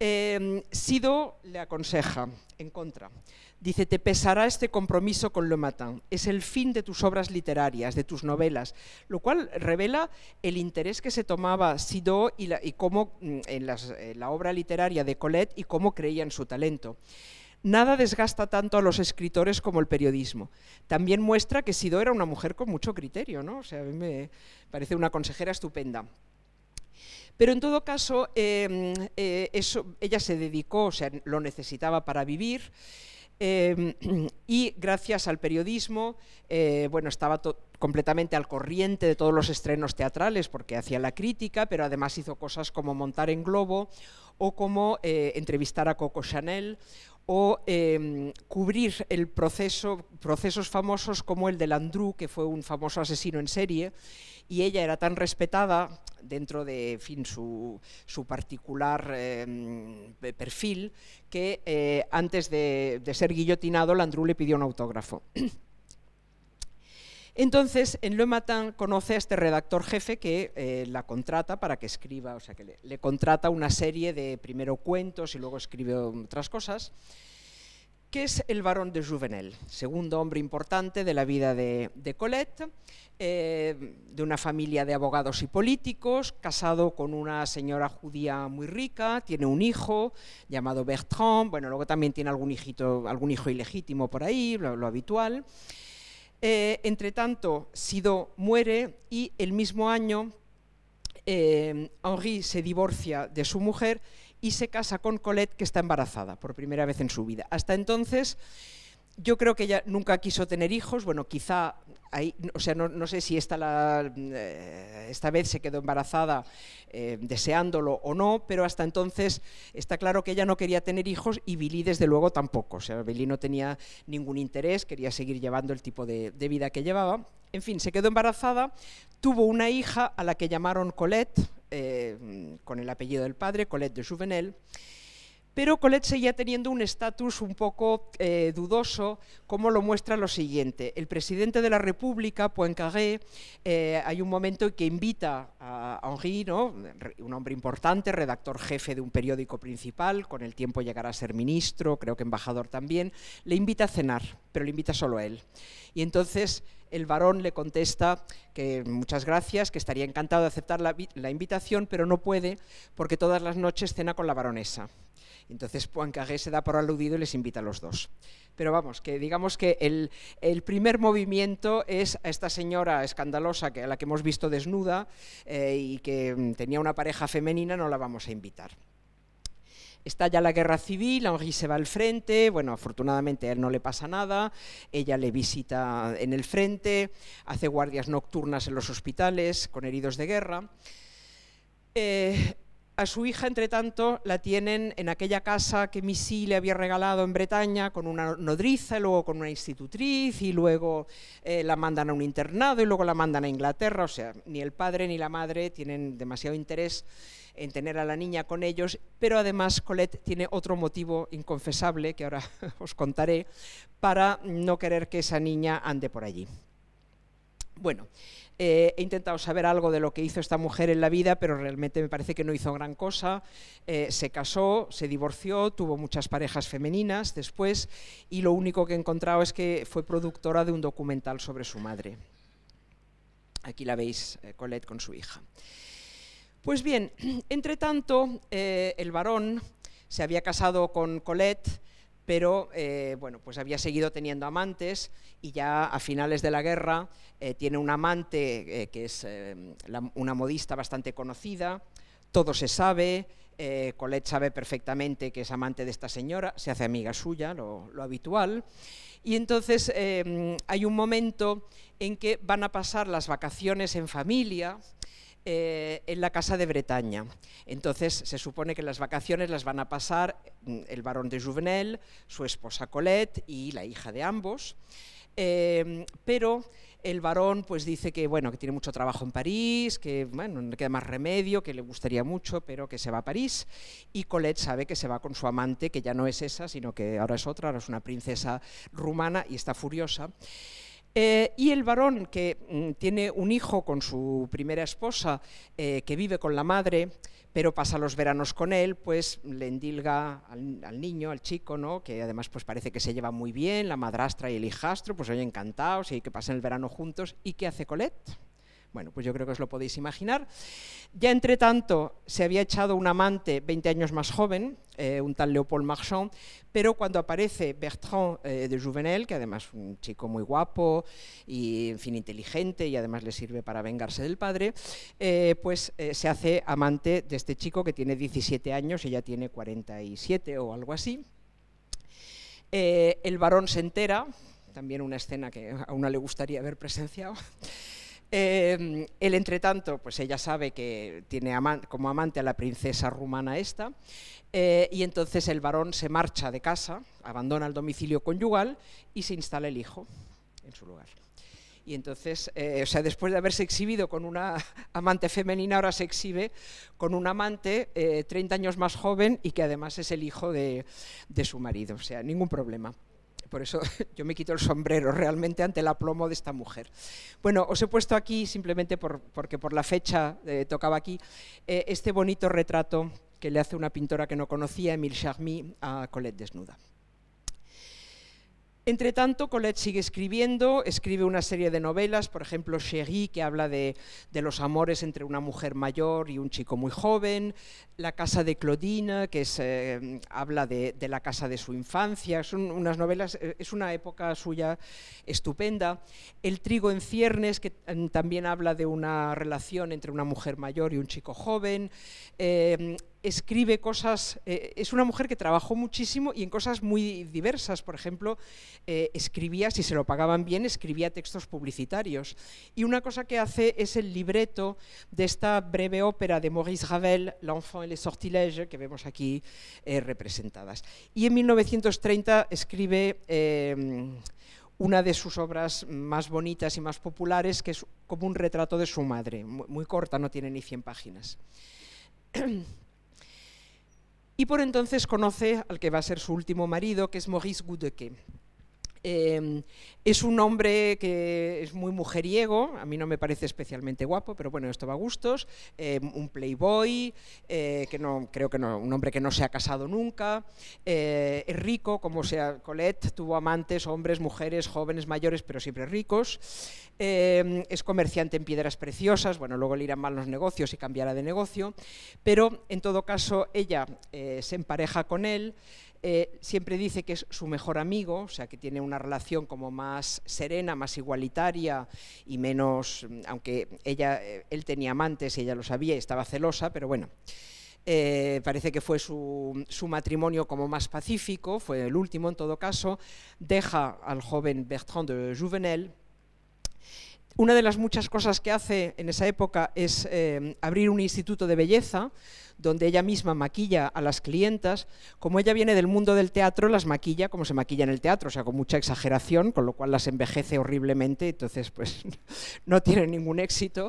Em, Sido le aconseja, en contra. Dice, te pesará este compromiso con Le Matin. Es el fin de tus obras literarias, de tus novelas, lo cual revela el interés que se tomaba Sido y, cómo mm, en, la obra literaria de Colette y cómo creía en su talento. Nada desgasta tanto a los escritores como el periodismo. También muestra que Sido era una mujer con mucho criterio, ¿no? O sea, a mí me parece una consejera estupenda. Pero en todo caso, em, eh, ella se dedicó, o sea, lo necesitaba para vivir. Em, y gracias al periodismo, eh, bueno, estaba completamente al corriente de todos los estrenos teatrales porque hacía la crítica, pero además hizo cosas como montar en globo o como eh, entrevistar a Coco Chanel o em, cubrir el proceso, procesos famosos como el de Landru, que fue un famoso asesino en serie, y ella era tan respetada dentro de fin, su, particular em, perfil que eh, antes de, de ser guillotinado Landru le pidió un autógrafo. Entonces, en Le Matin conoce a este redactor jefe que eh, la contrata para que escriba, o sea, que le, contrata una serie de primero cuentos y luego escribe otras cosas, que es El varón de Juvenel, segundo hombre importante de la vida de, de Colette, eh, de una familia de abogados y políticos, casado con una señora judía muy rica, tiene un hijo llamado Bertrand, bueno, luego también tiene algún, hijito, algún hijo ilegítimo por ahí, lo habitual. Eh, entre tanto, Sido muere y el mismo año eh, Henri se divorcia de su mujer y se casa con Colette, que está embarazada por primera vez en su vida. Hasta entonces, yo creo que ella nunca quiso tener hijos, bueno, quizá o sea, no, sé si esta, la, eh, esta vez se quedó embarazada eh, deseándolo o no, pero hasta entonces está claro que ella no quería tener hijos y Billy desde luego tampoco. O sea, Billy no tenía ningún interés, quería seguir llevando el tipo de, vida que llevaba. En fin, se quedó embarazada, tuvo una hija a la que llamaron Colette, eh, con el apellido del padre, Colette de Juvenel. Pero Colette seguía teniendo un estatus un poco eh, dudoso, como lo muestra lo siguiente. El presidente de la República, Poincaré, eh, hay un momento que invita a Henri, ¿no? un hombre importante, redactor jefe de un periódico principal, con el tiempo llegará a ser ministro, creo que embajador también, le invita a cenar, pero le invita solo a él. Y entonces el varón le contesta que muchas gracias, que estaría encantado de aceptar la, la invitación, pero no puede porque todas las noches cena con la baronesa. Entonces Poincaré se da por aludido y les invita a los dos. Pero vamos, que digamos que el, primer movimiento es a esta señora escandalosa, que, a la que hemos visto desnuda eh, y que mm, tenía una pareja femenina, no la vamos a invitar. Está ya la guerra civil, Henri se va al frente, bueno, afortunadamente a él no le pasa nada, ella le visita en el frente, hace guardias nocturnas en los hospitales con heridos de guerra. Eh, a su hija, entre tanto, la tienen en aquella casa que Missy le había regalado en Bretaña con una nodriza, luego con una institutriz, y luego eh, la mandan a un internado, y luego la mandan a Inglaterra. O sea, ni el padre ni la madre tienen demasiado interés en tener a la niña con ellos, pero además Colette tiene otro motivo inconfesable, que ahora os contaré, para no querer que esa niña ande por allí. Bueno, eh, he intentado saber algo de lo que hizo esta mujer en la vida, pero realmente me parece que no hizo gran cosa. Eh, se casó, se divorció, tuvo muchas parejas femeninas después y lo único que he encontrado es que fue productora de un documental sobre su madre. Aquí la veis, eh, Colette, con su hija. Pues bien, entre tanto, el varón se había casado con Colette pero eh, bueno, pues había seguido teniendo amantes y ya a finales de la guerra eh, tiene un amante eh, que es una modista bastante conocida, todo se sabe, Colette sabe perfectamente que es amante de esta señora, se hace amiga suya, lo habitual, y entonces hay un momento en que van a pasar las vacaciones en familia, eh, en la casa de Bretaña. Entonces se supone que las vacaciones las van a pasar mm, el barón de Juvenel, su esposa Colette y la hija de ambos. Eh, pero el varón pues dice que bueno que tiene mucho trabajo en París, que bueno no queda más remedio, que le gustaría mucho, pero que se va a París. Y Colette sabe que se va con su amante, que ya no es esa, sino que ahora es otra, ahora es una princesa rumana y está furiosa. Eh, y el varón que mm, tiene un hijo con su primera esposa, eh, que vive con la madre, pero pasa los veranos con él, pues le endilga al, niño, al chico, ¿no? que además pues parece que se lleva muy bien, la madrastra y el hijastro, pues oye, encantados y que pasen el verano juntos. ¿Y qué hace Colette? Bueno, pues yo creo que os lo podéis imaginar. Ya entre tanto, se había echado un amante 20 años más joven, eh, un tal Leopold Marchand, pero cuando aparece Bertrand eh, de Juvenel, que además es un chico muy guapo y, en fin, inteligente y además le sirve para vengarse del padre, eh, pues se hace amante de este chico que tiene 17 años, y ella tiene 47 o algo así. el varón se entera, también una escena que a uno le gustaría haber presenciado. Eh, em, él, entre pues ella sabe que tiene como amante a la princesa rumana esta, eh, y entonces el varón se marcha de casa, abandona el domicilio conyugal y se instala el hijo en su lugar. Y entonces, eh, o sea, después de haberse exhibido con una amante femenina, ahora se exhibe con un amante 30 eh, años más joven y que además es el hijo de su marido. O sea, ningún problema por eso yo me quito el sombrero realmente ante el aplomo de esta mujer. Bueno, os he puesto aquí simplemente porque por la fecha eh, tocaba aquí eh, este bonito retrato que le hace una pintora que no conocía, Emile Charmy, a Colette desnuda. Entre tanto, Colette sigue escribiendo, escribe una serie de novelas, por ejemplo, Chérie, que habla de, los amores entre una mujer mayor y un chico muy joven, La casa de Claudine, que eh, habla de, la casa de su infancia, son unas novelas, eh, es una época suya estupenda. El trigo en ciernes, que eh, también habla de una relación entre una mujer mayor y un chico joven escribe cosas, eh, es una mujer que trabajó muchísimo y en cosas muy diversas, por ejemplo, eh, escribía, si se lo pagaban bien, escribía textos publicitarios. Y una cosa que hace es el libreto de esta breve ópera de Maurice Ravel, L'enfant et les sortilèges, que vemos aquí eh, representadas. Y en 1930 escribe una de sus obras más bonitas y más populares, que es como un retrato de su madre, muy, muy corta, no tiene ni 100 páginas. y por entonces conoce al que va a ser su último marido, que es Maurice Goudequet. Em, es un hombre que es muy mujeriego, a mí no me parece especialmente guapo, pero bueno, esto va a gustos. Em, un playboy, eh, que no, creo que no, un hombre que no se ha casado nunca. Eh, es rico, como sea Colette, tuvo amantes, hombres, mujeres, jóvenes, mayores, pero siempre ricos. Em, es comerciante en piedras preciosas, bueno, luego le irán mal los negocios y cambiará de negocio, pero en todo caso ella eh, se empareja con él. Eh, siempre dice que es su mejor amigo, o sea, que tiene una relación como más serena, más igualitaria y menos, mm, aunque ella, eh, él tenía amantes y ella lo sabía y estaba celosa, pero bueno. Eh, parece que fue su, matrimonio como más pacífico, fue el último en todo caso, deja al joven Bertrand de Juvenel, una de las muchas cosas que hace en esa época es eh, abrir un instituto de belleza donde ella misma maquilla a las clientas. Como ella viene del mundo del teatro, las maquilla como se maquilla en el teatro, o sea, con mucha exageración, con lo cual las envejece horriblemente, entonces pues no tiene ningún éxito.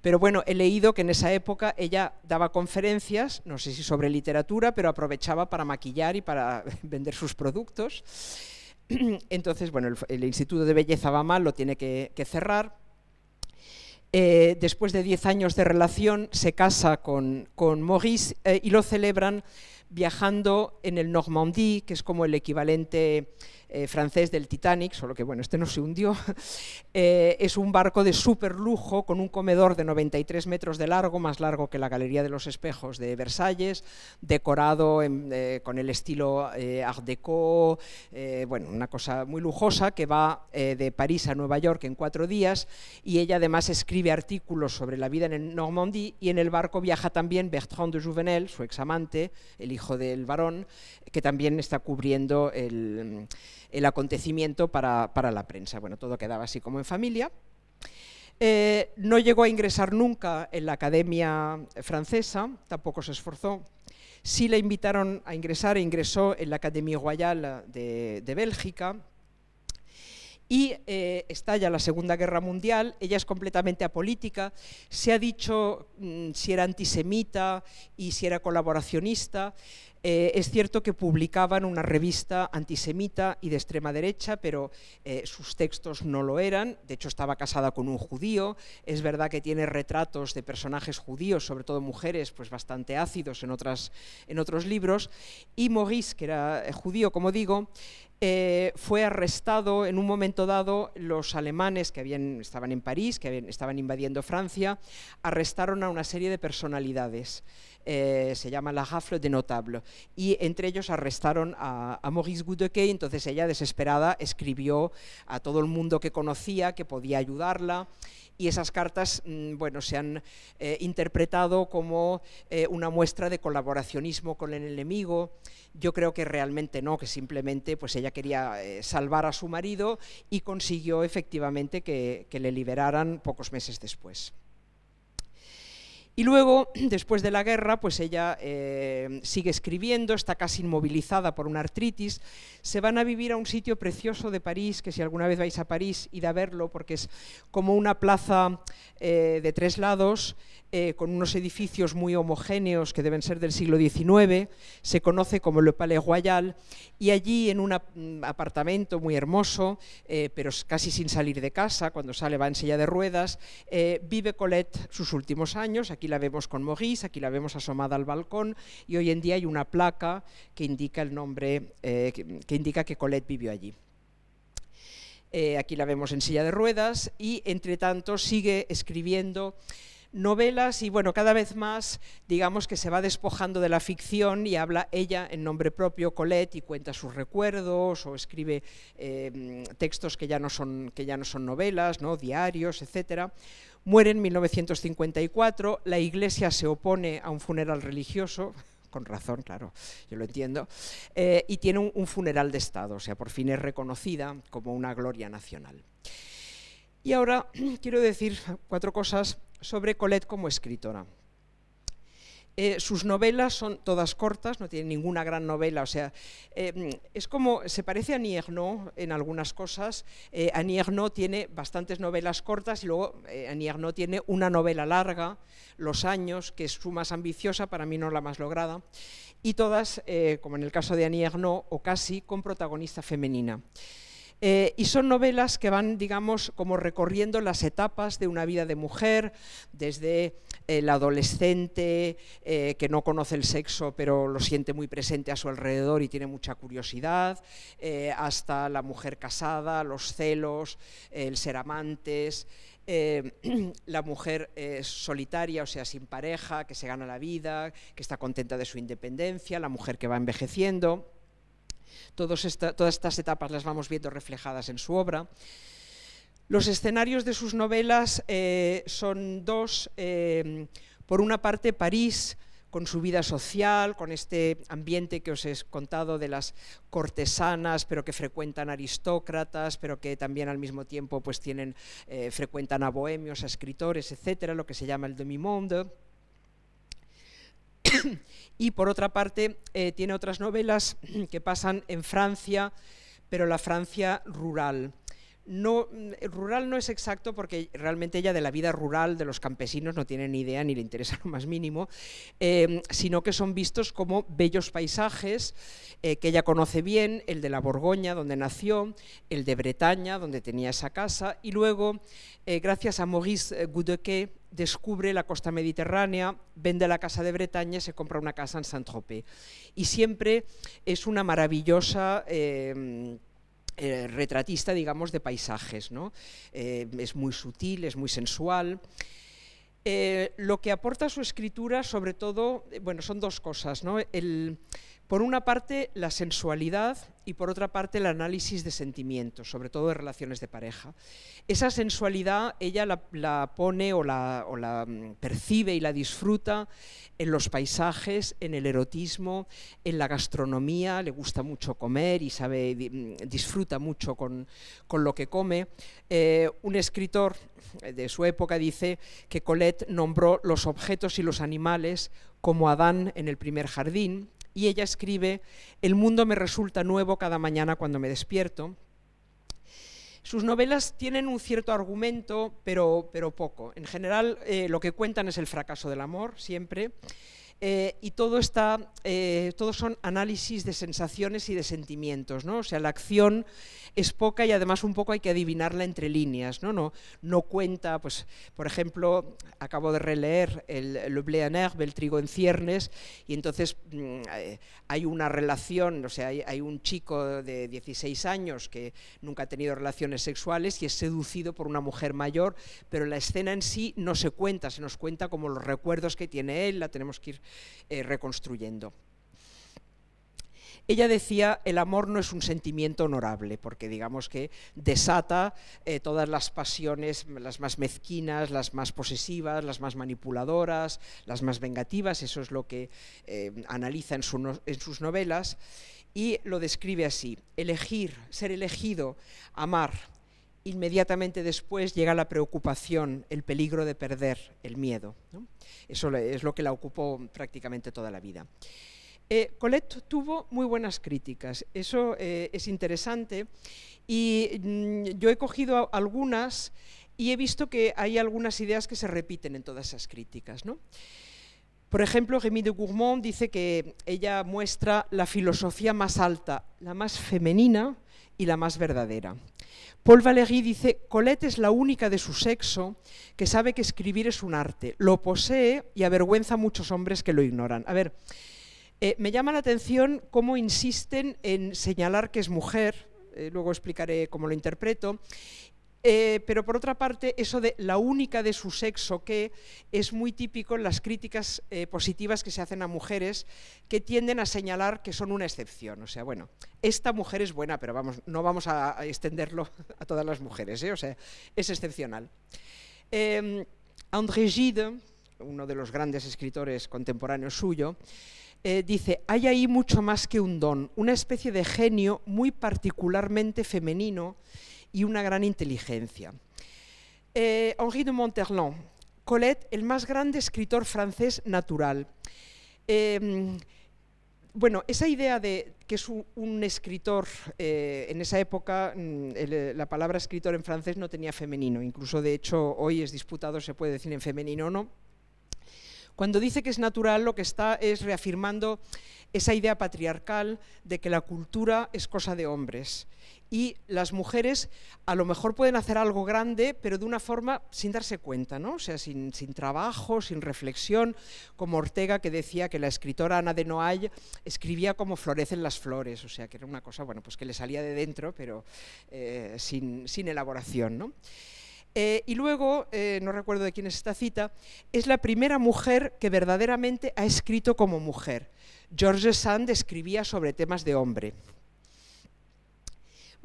Pero bueno, he leído que en esa época ella daba conferencias, no sé si sobre literatura, pero aprovechaba para maquillar y para vender sus productos. Entonces, bueno, el, Instituto de Belleza va mal, lo tiene que, cerrar. Eh, después de 10 años de relación, se casa con, Maurice eh, y lo celebran viajando en el Normandie, que es como el equivalente eh, francés del Titanic, solo que bueno, este no se hundió. Eh, es un barco de súper lujo con un comedor de 93 metros de largo, más largo que la Galería de los Espejos de Versalles, decorado eh, con el estilo Art Deco, bueno, una cosa muy lujosa que va de París a Nueva York en cuatro días y ella además escribe artículos sobre la vida en el Normandie y en el barco viaja también Bertrand de Jouvenel, su examante, el hijo del varón, que también está cubriendo el, acontecimiento para, la prensa. Bueno, todo quedaba así como en familia. Eh, no llegó a ingresar nunca en la Academia Francesa, tampoco se esforzó. Sí le invitaron a ingresar, e ingresó en la Academia Royale de, de Bélgica, y eh, estalla la Segunda Guerra Mundial, ella es completamente apolítica, se ha dicho mm, si era antisemita y si era colaboracionista, eh, es cierto que publicaban una revista antisemita y de extrema derecha, pero eh, sus textos no lo eran, de hecho estaba casada con un judío, es verdad que tiene retratos de personajes judíos, sobre todo mujeres, pues bastante ácidos en, otras, en otros libros, y Maurice, que era judío, como digo, eh, fue arrestado en un momento dado los alemanes que habían, estaban en París, que habían, estaban invadiendo Francia, arrestaron a una serie de personalidades. Eh, se llama La Hafle de Notable, y entre ellos arrestaron a, a Maurice Goudeke, entonces ella desesperada escribió a todo el mundo que conocía que podía ayudarla, y esas cartas mm, bueno, se han eh, interpretado como una muestra de colaboracionismo con el enemigo. Yo creo que realmente no, que simplemente pues, ella ella quería eh, salvar a su marido y consiguió efectivamente que, le liberaran pocos meses después. Y luego, después de la guerra, pues ella eh, sigue escribiendo, está casi inmovilizada por una artritis. Se van a vivir a un sitio precioso de París, que si alguna vez vais a París, id a verlo, porque es como una plaza eh, de tres lados, eh, con unos edificios muy homogéneos que deben ser del siglo XIX, se conoce como Le Palais Royal, y allí en un mm, apartamento muy hermoso, eh, pero casi sin salir de casa, cuando sale va en silla de ruedas, eh, vive Colette sus últimos años, aquí la vemos con Maurice, aquí la vemos asomada al balcón, y hoy en día hay una placa que indica el nombre, que, indica que Colette vivió allí. aquí la vemos en silla de ruedas, y entre tanto sigue escribiendo novelas y bueno, cada vez más digamos que se va despojando de la ficción y habla ella en nombre propio, Colette, y cuenta sus recuerdos o escribe eh, textos que ya no son, que ya no son novelas, ¿no? diarios, etc. Muere en 1954, la iglesia se opone a un funeral religioso, con razón, claro, yo lo entiendo, eh, y tiene un funeral de Estado, o sea, por fin es reconocida como una gloria nacional. Y ahora quiero decir cuatro cosas sobre Colette como escritora. Eh, sus novelas son todas cortas, no tiene ninguna gran novela, o sea, eh, mm, es como, se parece a Nierno en algunas cosas, eh, a tiene bastantes novelas cortas y luego eh, annie Nierno tiene una novela larga, Los años, que es su más ambiciosa, para mí no la más lograda, y todas, como en el caso de Annie Hernot o casi, con protagonista femenina. Eh, y son novelas que van, digamos, como recorriendo las etapas de una vida de mujer, desde el eh, adolescente eh, que no conoce el sexo pero lo siente muy presente a su alrededor y tiene mucha curiosidad, hasta la mujer casada, los celos, el ser amantes. la mujer solitaria, o sea, sin pareja, que se gana la vida, que está contenta de su independencia, la mujer que va envejeciendo todas estas etapas las vamos viendo reflejadas en su obra. Los escenarios de sus novelas eh, son dos. Eh, por una parte, París, con su vida social, con este ambiente que os he contado de las cortesanas, pero que frecuentan aristócratas, pero que también al mismo tiempo pues, tienen, eh, frecuentan a bohemios, a escritores, etcétera, lo que se llama el demi-monde. y por otra parte eh, tiene otras novelas que pasan en Francia, pero la Francia rural. No, mm, rural no es exacto porque realmente ella de la vida rural de los campesinos no tiene ni idea ni le interesa lo más mínimo, em, sino que son vistos como bellos paisajes eh, que ella conoce bien, el de la Borgoña donde nació, el de Bretaña donde tenía esa casa y luego, eh, gracias a Maurice Goudequet, descubre la costa mediterránea, vende la casa de Bretaña y se compra una casa en Saint-Tropez. Y siempre es una maravillosa... Em, eh, retratista, digamos, de paisajes. ¿no? Eh, es muy sutil, es muy sensual. Eh, lo que aporta su escritura, sobre todo, bueno, son dos cosas. El, por una parte, la sensualidad y por otra parte, el análisis de sentimientos, sobre todo de relaciones de pareja. Esa sensualidad ella la, pone o la, mm, percibe y la disfruta en los paisajes, en el erotismo, en la gastronomía, le gusta mucho comer y sabe, mm, disfruta mucho con, lo que come. Eh, un escritor eh, de su época dice que Colette nombró los objetos y los animales como Adán en el primer jardín, y ella escribe, el mundo me resulta nuevo cada mañana cuando me despierto. Sus novelas tienen un cierto argumento, pero, pero poco. En general, eh, lo que cuentan es el fracaso del amor, siempre. Eh, y todo está, eh, todos son análisis de sensaciones y de sentimientos, ¿no? O sea, la acción es poca y además un poco hay que adivinarla entre líneas, ¿no? No, no cuenta, pues, por ejemplo, acabo de releer el Le Blé Herbe, El trigo en ciernes, y entonces mm, eh, hay una relación, o sea, hay, hay un chico de 16 años que nunca ha tenido relaciones sexuales y es seducido por una mujer mayor, pero la escena en sí no se cuenta, se nos cuenta como los recuerdos que tiene él, la tenemos que ir eh, reconstruyendo. Ella decía, el amor no es un sentimiento honorable, porque digamos que desata eh, todas las pasiones, las más mezquinas, las más posesivas, las más manipuladoras, las más vengativas, eso es lo que eh, analiza en, en sus novelas, y lo describe así, elegir, ser elegido, amar, inmediatamente después llega la preocupación, el peligro de perder, el miedo. Eso es lo que la ocupó prácticamente toda la vida. Eh, Colette tuvo muy buenas críticas, eso eh, es interesante, y mm, yo he cogido algunas y he visto que hay algunas ideas que se repiten en todas esas críticas. Por ejemplo, Rémy de Gourmont dice que ella muestra la filosofía más alta, la más femenina, y la más verdadera. Paul Valéry dice, Colette es la única de su sexo que sabe que escribir es un arte, lo posee y avergüenza a muchos hombres que lo ignoran. A ver, eh, me llama la atención cómo insisten en señalar que es mujer, eh, luego explicaré cómo lo interpreto, eh, pero por otra parte, eso de la única de su sexo, que es muy típico en las críticas eh, positivas que se hacen a mujeres, que tienden a señalar que son una excepción. O sea, bueno, esta mujer es buena, pero vamos, no vamos a, extenderlo a todas las mujeres, ¿eh? o sea, es excepcional. Em, André Gide, uno de los grandes escritores contemporáneos suyo, dice, hay ahí mucho más que un don, una especie de genio muy particularmente femenino y una gran inteligencia. Eh, Henri de Monterland, Colette, el más grande escritor francés natural. Em, bueno, esa idea de que es un, escritor, eh, en esa época mm, eh, la palabra escritor en francés no tenía femenino, incluso de hecho hoy es disputado, se puede decir en femenino o no. Cuando dice que es natural, lo que está es reafirmando esa idea patriarcal de que la cultura es cosa de hombres y las mujeres a lo mejor pueden hacer algo grande, pero de una forma sin darse cuenta, ¿no? O sea, sin, trabajo, sin reflexión, como Ortega que decía que la escritora Ana de Noailles escribía como florecen las flores, o sea, que era una cosa, bueno, pues que le salía de dentro, pero eh, sin, elaboración, ¿no? Eh, y luego, eh, no recuerdo de quién es esta cita, es la primera mujer que verdaderamente ha escrito como mujer. George Sand escribía sobre temas de hombre.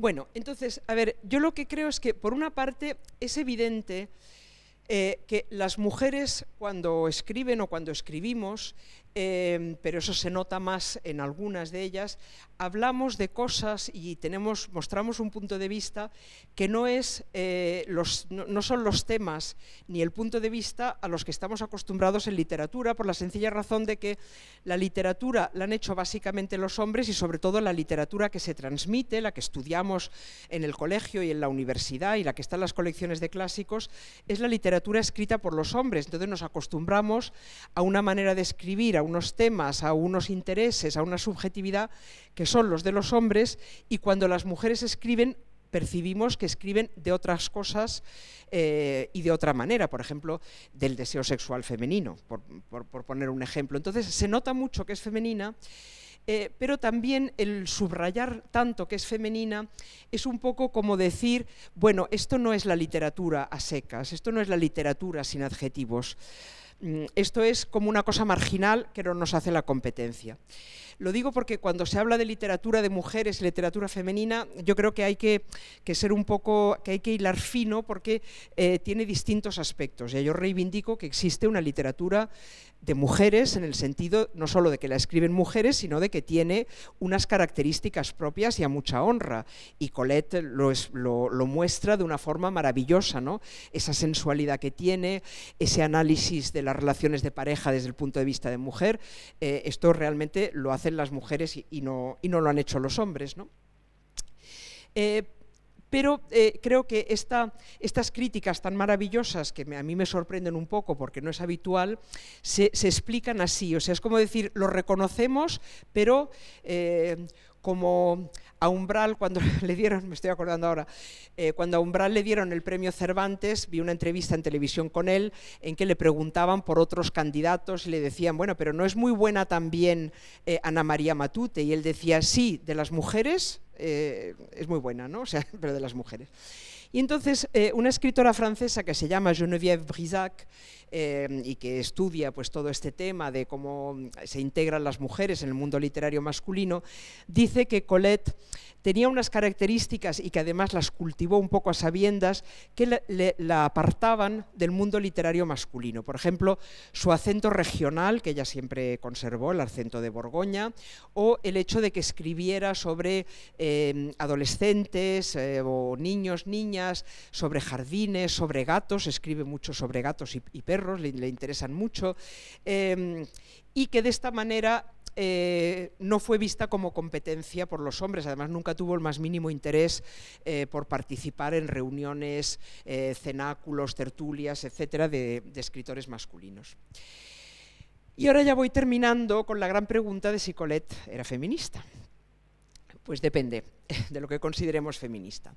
Bueno, entonces, a ver, yo lo que creo es que, por una parte, es evidente eh, que las mujeres cuando escriben o cuando escribimos, eh, pero eso se nota más en algunas de ellas, hablamos de cosas y tenemos, mostramos un punto de vista que no, es, eh, los, son los temas ni el punto de vista a los que estamos acostumbrados en literatura, por la sencilla razón de que la literatura la han hecho básicamente los hombres y sobre todo la literatura que se transmite, la que estudiamos en el colegio y en la universidad y la que está en las colecciones de clásicos, es la literatura escrita por los hombres. Entonces nos acostumbramos a una manera de escribir, a unos temas, a unos intereses, a una subjetividad que son los de los hombres y cuando las mujeres escriben percibimos que escriben de otras cosas eh, y de otra manera, por ejemplo, del deseo sexual femenino, por, poner un ejemplo. Entonces se nota mucho que es femenina. Eh, pero también el subrayar tanto que es femenina es un poco como decir, bueno, esto no es la literatura a secas, esto no es la literatura sin adjetivos. Mm, esto es como una cosa marginal que no nos hace la competencia. Lo digo porque cuando se habla de literatura de mujeres, literatura femenina, yo creo que hay que, ser un poco, que hay que hilar fino porque eh, tiene distintos aspectos. y yo reivindico que existe una literatura de mujeres en el sentido no solo de que la escriben mujeres, sino de que tiene unas características propias y a mucha honra. Y Colette lo, lo, muestra de una forma maravillosa, ¿no? Esa sensualidad que tiene, ese análisis de las relaciones de pareja desde el punto de vista de mujer, eh, esto realmente lo hacen las mujeres y, no, no, lo han hecho los hombres, ¿no? Eh, pero eh, creo que estas críticas tan maravillosas, que a mí me sorprenden un poco porque no es habitual, se, explican así. O sea, es como decir, lo reconocemos, pero... Eh, como a Umbral, cuando le dieron, me estoy acordando ahora, eh, cuando a Umbral le dieron el premio Cervantes, vi una entrevista en televisión con él en que le preguntaban por otros candidatos y le decían, bueno, pero no es muy buena también eh, Ana María Matute. Y él decía, sí, de las mujeres eh, es muy buena, ¿no? O sea, pero de las mujeres. Y entonces, una escritora francesa que se llama Geneviève Brisac, Em, y que estudia pues, todo este tema de cómo se integran las mujeres en el mundo literario masculino, dice que Colette tenía unas características y que además las cultivó un poco a sabiendas que la apartaban del mundo literario masculino. Por ejemplo, su acento regional, que ella siempre conservó, el acento de Borgoña, o el hecho de que escribiera sobre em, adolescentes eh, o niños, niñas, sobre jardines, sobre gatos, escribe mucho sobre gatos y, perros, le, interesan mucho, em, y que de esta manera eh, no fue vista como competencia por los hombres, además nunca tuvo el más mínimo interés eh, por participar en reuniones, eh, cenáculos, tertulias, etcétera, de, escritores masculinos. Y ahora ya voy terminando con la gran pregunta de si Colette era feminista. Pues depende de lo que consideremos feminista.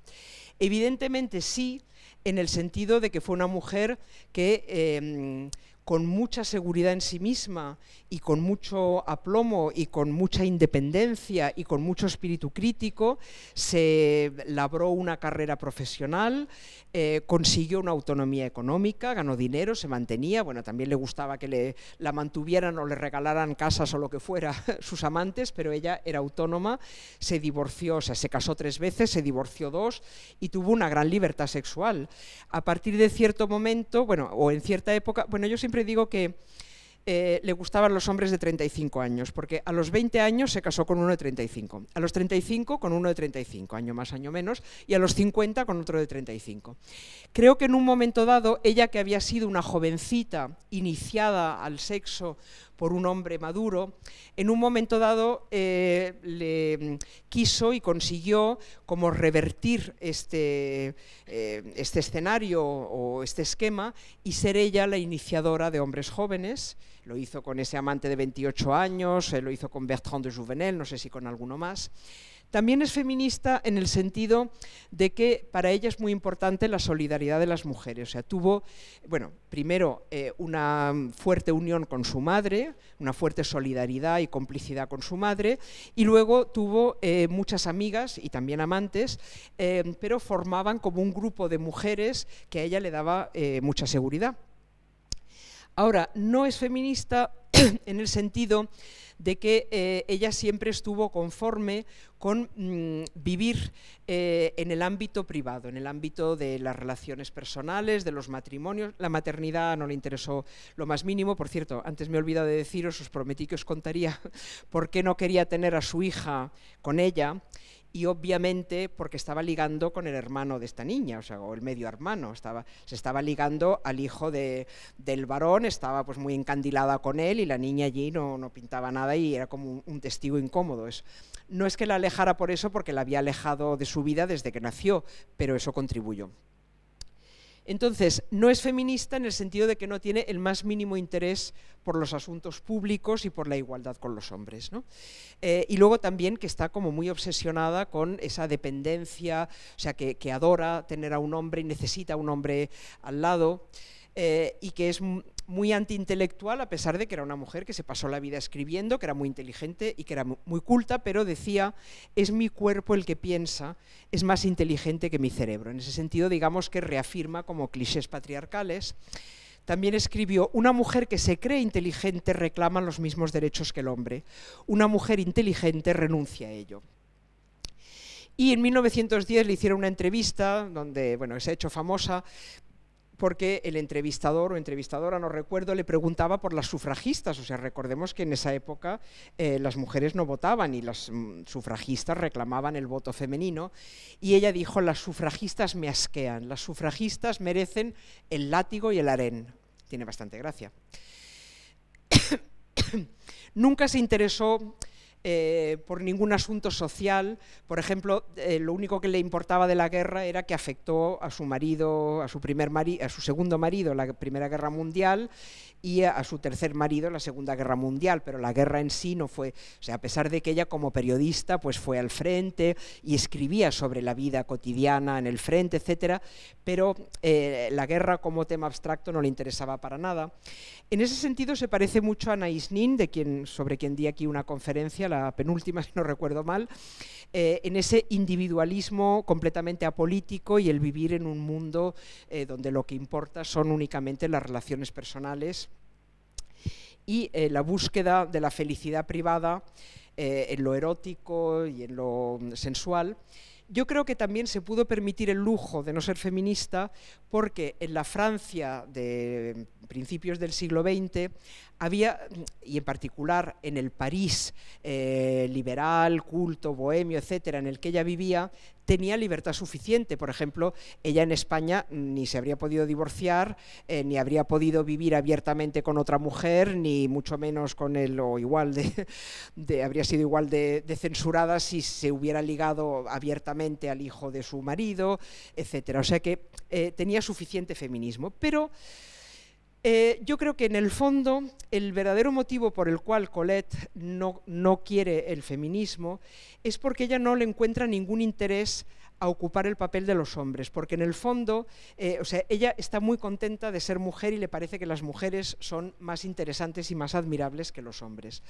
Evidentemente sí, en el sentido de que fue una mujer que con mucha seguridad en sí misma y con mucho aplomo y con mucha independencia y con mucho espíritu crítico, se labró una carrera profesional, eh, consiguió una autonomía económica, ganó dinero, se mantenía, bueno, también le gustaba que le, la mantuvieran o le regalaran casas o lo que fuera sus amantes, pero ella era autónoma, se divorció, o sea, se casó tres veces, se divorció dos y tuvo una gran libertad sexual. A partir de cierto momento, bueno, o en cierta época, bueno, yo siempre siempre digo que eh, le gustaban los hombres de 35 años, porque a los 20 años se casó con uno de 35, a los 35 con uno de 35, año más, año menos, y a los 50 con otro de 35. Creo que en un momento dado, ella que había sido una jovencita iniciada al sexo por un hombre maduro, en un momento dado eh, le mm, quiso y consiguió como revertir este, eh, este escenario o este esquema y ser ella la iniciadora de hombres jóvenes. Lo hizo con ese amante de 28 años, eh, lo hizo con Bertrand de Juvenel, no sé si con alguno más. También es feminista en el sentido de que para ella es muy importante la solidaridad de las mujeres. O sea, tuvo, bueno, primero eh, una fuerte unión con su madre, una fuerte solidaridad y complicidad con su madre, y luego tuvo eh, muchas amigas y también amantes, eh, pero formaban como un grupo de mujeres que a ella le daba mucha seguridad. Ahora, no es feminista en el sentido de que eh, ella siempre estuvo conforme con mm, vivir eh, en el ámbito privado, en el ámbito de las relaciones personales, de los matrimonios. La maternidad no le interesó lo más mínimo. Por cierto, antes me he olvidado de deciros, os prometí que os contaría por qué no quería tener a su hija con ella y obviamente porque estaba ligando con el hermano de esta niña, o sea, o el medio hermano, estaba, se estaba ligando al hijo del varón, estaba pues muy encandilada con él y la niña allí no, no pintaba nada y era como un, testigo incómodo. no es que la alejara por eso, porque la había alejado de su vida desde que nació, pero eso contribuyó. Entonces, no es feminista en el sentido de que no tiene el más mínimo interés por los asuntos públicos y por la igualdad con los hombres. ¿no? Eh, y luego también que está como muy obsesionada con esa dependencia, o sea, que, adora tener a un hombre y necesita a un hombre al lado, eh, y que es muy antiintelectual, a pesar de que era una mujer que se pasó la vida escribiendo, que era muy inteligente y que era muy culta, pero decía, es mi cuerpo el que piensa, es más inteligente que mi cerebro. En ese sentido, digamos que reafirma como clichés patriarcales. También escribió, una mujer que se cree inteligente reclama los mismos derechos que el hombre. Una mujer inteligente renuncia a ello. Y en 1910 le hicieron una entrevista donde, bueno, se ha hecho famosa, porque el entrevistador o entrevistadora, no recuerdo, le preguntaba por las sufragistas. O sea, recordemos que en esa época eh, las mujeres no votaban y las mm, sufragistas reclamaban el voto femenino. Y ella dijo, las sufragistas me asquean, las sufragistas merecen el látigo y el harén. Tiene bastante gracia. Nunca se interesó eh, por ningún asunto social. Por ejemplo, eh, lo único que le importaba de la guerra era que afectó a su marido, a su, primer marido, a su segundo marido, la Primera Guerra Mundial, y a, su tercer marido, la Segunda Guerra Mundial. Pero la guerra en sí no fue, o sea, a pesar de que ella como periodista pues fue al frente y escribía sobre la vida cotidiana en el frente, etcétera, pero eh, la guerra como tema abstracto no le interesaba para nada. En ese sentido se parece mucho a Naisnin, de quien, sobre quien di aquí una conferencia, penúltima si no recuerdo mal, eh, en ese individualismo completamente apolítico y el vivir en un mundo eh, donde lo que importa son únicamente las relaciones personales y eh, la búsqueda de la felicidad privada en lo erótico y en lo mm, sensual. Yo creo que también se pudo permitir el lujo de no ser feminista porque en la Francia de principios del siglo XX, había, y en particular en el París eh, liberal, culto, bohemio, etcétera, en el que ella vivía, tenía libertad suficiente. Por ejemplo, ella en España ni se habría podido divorciar, eh, ni habría podido vivir abiertamente con otra mujer, ni mucho menos con él, o igual de, de habría sido igual de, censurada si se hubiera ligado abiertamente al hijo de su marido, etcétera. O sea que eh, tenía suficiente feminismo. Pero eh, yo creo que en el fondo el verdadero motivo por el cual Colette no, no quiere el feminismo es porque ella no le encuentra ningún interés a ocupar el papel de los hombres, porque en el fondo, eh, o sea, ella está muy contenta de ser mujer y le parece que las mujeres son más interesantes y más admirables que los hombres.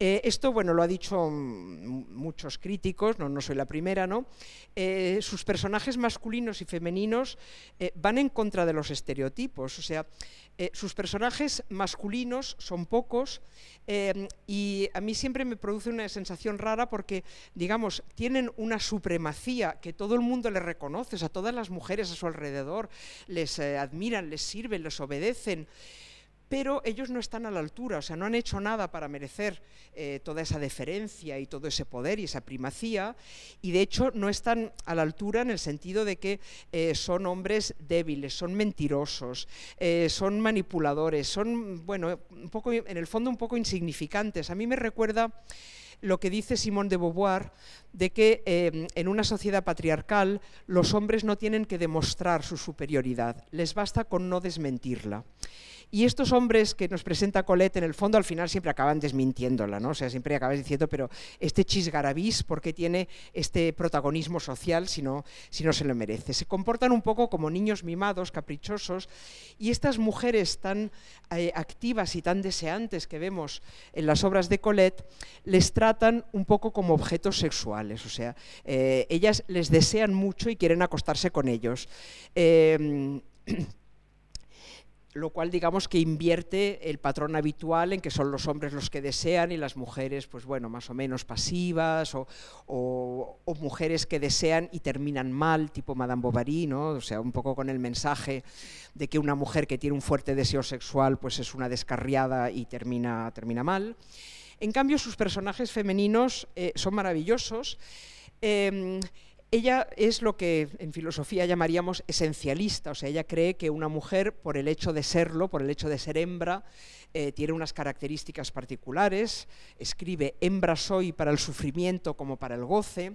Eh, esto, bueno, lo ha dicho mm, muchos críticos, no, soy la primera, ¿no? sus personajes masculinos y femeninos van en contra de los estereotipos, o sea, eh, sus personajes masculinos son pocos eh, y a mí siempre me produce una sensación rara porque, digamos, tienen una supremacía que todo el mundo le reconoce, a todas las mujeres a su alrededor les eh, admiran, les sirven, les obedecen pero ellos no están a la altura, o sea, no han hecho nada para merecer eh, toda esa deferencia y todo ese poder y esa primacía, y de hecho no están a la altura en el sentido de que eh, son hombres débiles, son mentirosos, eh, son manipuladores, son, bueno, poco, en el fondo un poco insignificantes. A mí me recuerda lo que dice Simón de Beauvoir de que en una sociedad patriarcal los hombres no tienen que demostrar su superioridad, les basta con no desmentirla. Y estos hombres que nos presenta Colette, en el fondo, al final siempre acaban desmintiéndola, ¿no? O sea, siempre acabas diciendo, pero este chisgarabís, ¿por qué tiene este protagonismo social si no, si no se lo merece? Se comportan un poco como niños mimados, caprichosos, y estas mujeres tan eh, activas y tan deseantes que vemos en las obras de Colette, les tratan un poco como objetos sexuales, o sea, eh, ellas les desean mucho y quieren acostarse con ellos. Em, lo cual digamos que invierte el patrón habitual en que son los hombres los que desean y las mujeres, pues bueno, más o menos pasivas o, mujeres que desean y terminan mal, tipo Madame Bovary, O sea, un poco con el mensaje de que una mujer que tiene un fuerte deseo sexual pues es una descarriada y termina, termina mal. En cambio, sus personajes femeninos eh, son maravillosos. Em, ella es lo que en filosofía llamaríamos esencialista, o sea, ella cree que una mujer, por el hecho de serlo, por el hecho de ser hembra, eh, tiene unas características particulares, escribe hembra soy para el sufrimiento como para el goce,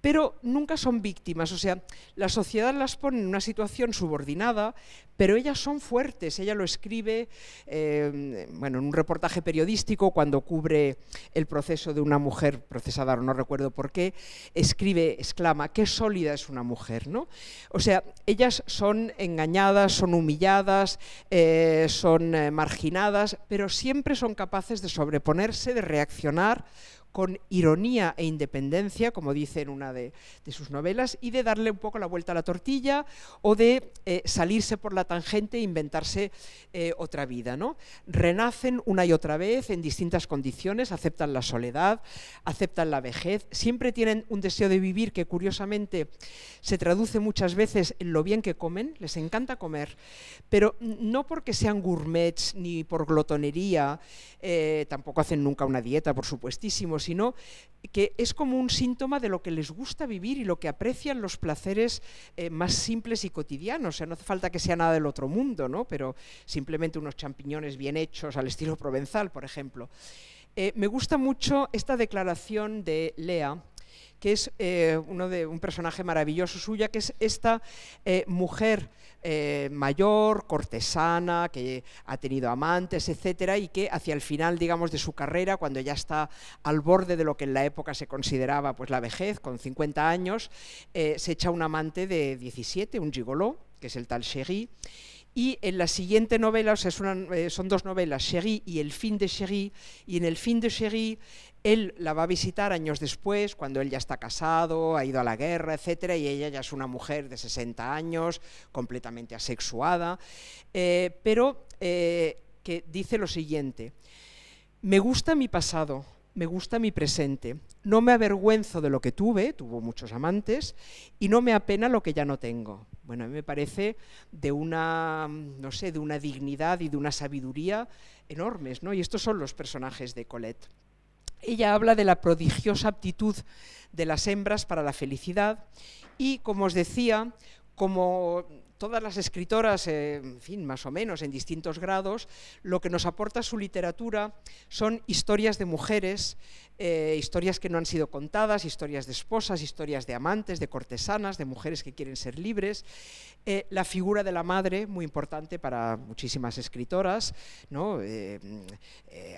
pero nunca son víctimas. O sea, la sociedad las pone en una situación subordinada, pero ellas son fuertes. Ella lo escribe eh, bueno, en un reportaje periodístico cuando cubre el proceso de una mujer procesada, no recuerdo por qué, escribe, exclama, qué sólida es una mujer. ¿no? O sea, ellas son engañadas, son humilladas, eh, son eh, marginadas, pero siempre son capaces de sobreponerse, de reaccionar con ironía e independencia, como dice en una de, sus novelas, y de darle un poco la vuelta a la tortilla o de eh, salirse por la tangente e inventarse eh, otra vida. ¿no? Renacen una y otra vez en distintas condiciones, aceptan la soledad, aceptan la vejez, siempre tienen un deseo de vivir que curiosamente se traduce muchas veces en lo bien que comen, les encanta comer, pero no porque sean gourmets ni por glotonería, eh, tampoco hacen nunca una dieta, por supuestísimo, sino que es como un síntoma de lo que les gusta vivir y lo que aprecian los placeres eh, más simples y cotidianos. O sea, no hace falta que sea nada del otro mundo, ¿no? Pero simplemente unos champiñones bien hechos al estilo provenzal, por ejemplo. Eh, me gusta mucho esta declaración de Lea, que es eh, uno de un personaje maravilloso suya, que es esta eh, mujer eh, mayor, cortesana, que ha tenido amantes, etcétera, y que hacia el final, digamos, de su carrera, cuando ya está al borde de lo que en la época se consideraba pues la vejez, con 50 años, se echa un amante de 17, un gigoló, que es el tal Chéri Y en la siguiente novela, son dos novelas, Chéri y El fin de Chéri y en El fin de Chéri él la va a visitar años después, cuando él ya está casado, ha ido a la guerra, etcétera, y ella ya es una mujer de 60 años, completamente asexuada, eh, pero eh, que dice lo siguiente, me gusta mi pasado, me gusta mi presente, no me avergüenzo de lo que tuve, tuvo muchos amantes, y no me apena lo que ya no tengo. Bueno, a mí me parece de una, no sé, de una dignidad y de una sabiduría enormes, ¿no? Y estos son los personajes de Colette. Ella habla de la prodigiosa aptitud de las hembras para la felicidad y, como os decía, como todas las escritoras, eh, en fin, más o menos, en distintos grados, lo que nos aporta su literatura son historias de mujeres, eh, historias que no han sido contadas, historias de esposas, historias de amantes, de cortesanas, de mujeres que quieren ser libres. Eh, la figura de la madre, muy importante para muchísimas escritoras, ¿no?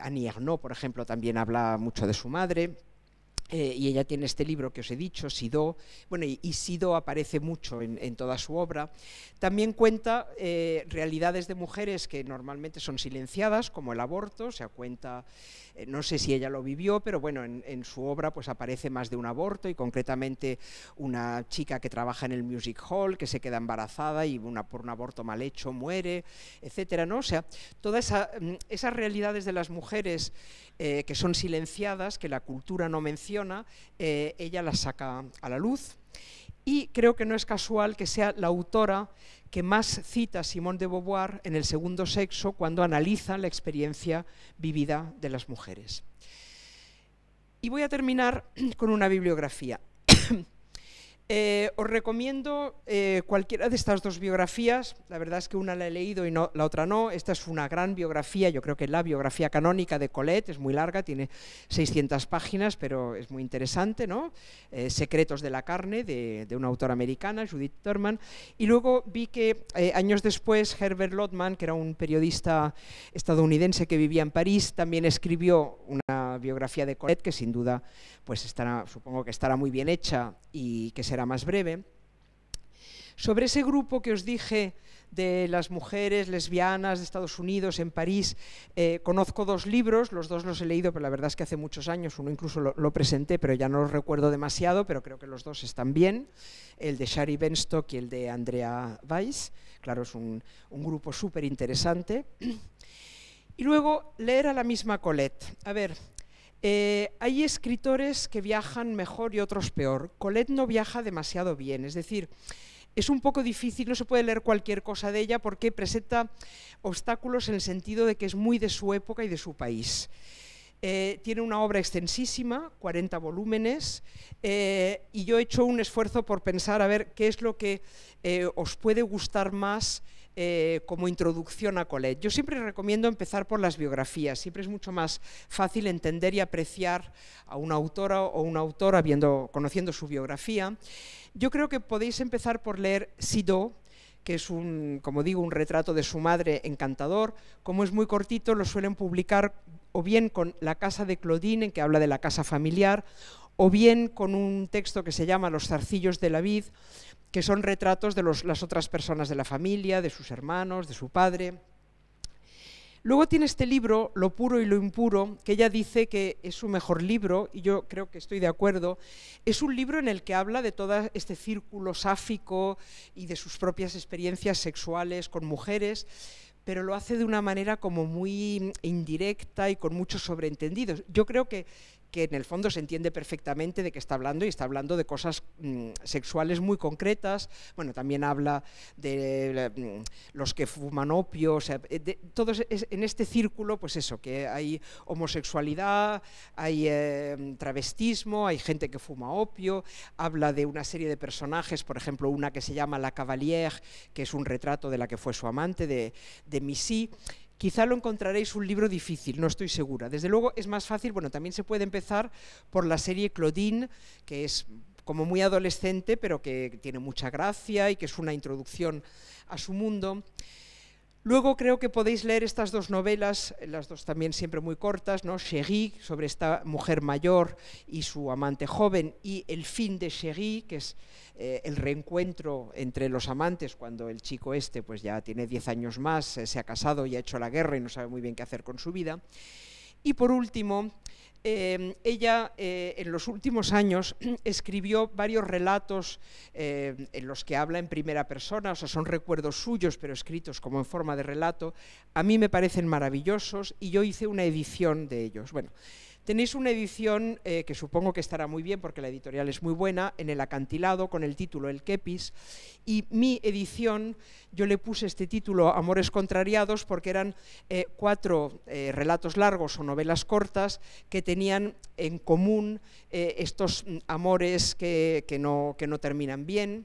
Annie Arnaud, por ejemplo, también habla mucho de su madre. Eh, y ella tiene este libro que os he dicho, Sido. Bueno, y, Sido aparece mucho en, toda su obra. También cuenta eh, realidades de mujeres que normalmente son silenciadas, como el aborto. O sea, cuenta, eh, no sé si ella lo vivió, pero bueno, en, su obra pues aparece más de un aborto y concretamente una chica que trabaja en el Music Hall, que se queda embarazada y por un aborto mal hecho muere, etcétera, ¿no? O sea, todas mm, esas realidades de las mujeres eh, que son silenciadas, que la cultura no menciona, eh, ella las saca a la luz. Y creo que no es casual que sea la autora que más cita a Simone de Beauvoir en el segundo sexo cuando analiza la experiencia vivida de las mujeres. Y voy a terminar con una bibliografía. Eh, os recomiendo eh, cualquiera de estas dos biografías. La verdad es que una la he leído y no, la otra no. Esta es una gran biografía, yo creo que la biografía canónica de Colette, es muy larga, tiene 600 páginas, pero es muy interesante, ¿no? Eh, Secretos de la carne, de, una autora americana, Judith Thurman. Y luego vi que años después Herbert Lotman, que era un periodista estadounidense que vivía en París, también escribió una biografía de Colette que sin duda pues estará, supongo que estará muy bien hecha y que será más breve. Sobre ese grupo que os dije de las mujeres lesbianas de Estados Unidos en París, eh, conozco dos libros, los dos los he leído, pero la verdad es que hace muchos años, uno incluso lo, presenté, pero ya no los recuerdo demasiado, pero creo que los dos están bien, el de Shari Benstock y el de Andrea Weiss, claro, es un, un grupo súper interesante. Y luego leer a la misma Colette. A ver, eh, hay escritores que viajan mejor y otros peor. Colette no viaja demasiado bien, es decir, es un poco difícil, no se puede leer cualquier cosa de ella porque presenta obstáculos en el sentido de que es muy de su época y de su país. Eh, tiene una obra extensísima, 40 volúmenes, eh, y yo he hecho un esfuerzo por pensar a ver qué es lo que os puede gustar más eh, como introducción a Colette. Yo siempre recomiendo empezar por las biografías, siempre es mucho más fácil entender y apreciar a una autora o un autora habiendo conociendo su biografía. Yo creo que podéis empezar por leer Sido, que es un, como digo, un retrato de su madre encantador. Como es muy cortito, lo suelen publicar o bien con La casa de Claudine, en que habla de la casa familiar, o bien con un texto que se llama Los zarcillos de la vid, que son retratos de las otras personas de la familia, de sus hermanos, de su padre. Luego tiene este libro, Lo puro y lo impuro, que ella dice que es su mejor libro, y yo creo que estoy de acuerdo. Es un libro en el que habla de todo este círculo sáfico y de sus propias experiencias sexuales con mujeres, pero lo hace de una manera como muy indirecta y con muchos sobreentendidos. Yo creo que que en el fondo se entiende perfectamente de qué está hablando y está hablando de cosas mm, sexuales muy concretas. Bueno, también habla de mm, los que fuman opio, eh, todos en este círculo, pues eso, que hay homosexualidad, hay eh, travestismo, hay gente que fuma opio, habla de una serie de personajes, por ejemplo, una que se llama La Cavalière, que es un retrato de la que fue su amante, de, de Missy, Quizá lo encontraréis un libro difícil, no estoy segura. Desde luego es más fácil, bueno, también se puede empezar por la serie Claudine, que es como muy adolescente, pero que tiene mucha gracia y que es una introducción a su mundo. Luego creo que podéis leer estas dos novelas, las dos también siempre muy cortas, ¿no? Chéri, sobre esta mujer mayor y su amante joven, y El fin de Chéri, que es eh, el reencuentro entre los amantes cuando el chico este pues ya tiene 10 años más, eh, se ha casado y ha hecho la guerra y no sabe muy bien qué hacer con su vida. Y por último, Em, ella eh, en los últimos años escribió varios relatos em, en los que habla en primera persona, o son recuerdos suyos, pero escritos como en forma de relato. A mí me parecen maravillosos y yo hice una edición de ellos. Bueno, Tenéis una edición eh, que supongo que estará muy bien porque la editorial es muy buena, en el acantilado con el título El Kepis. Y mi edición, yo le puse este título Amores Contrariados porque eran eh, cuatro eh, relatos largos o novelas cortas que tenían en común estos mm, amores que no terminan bien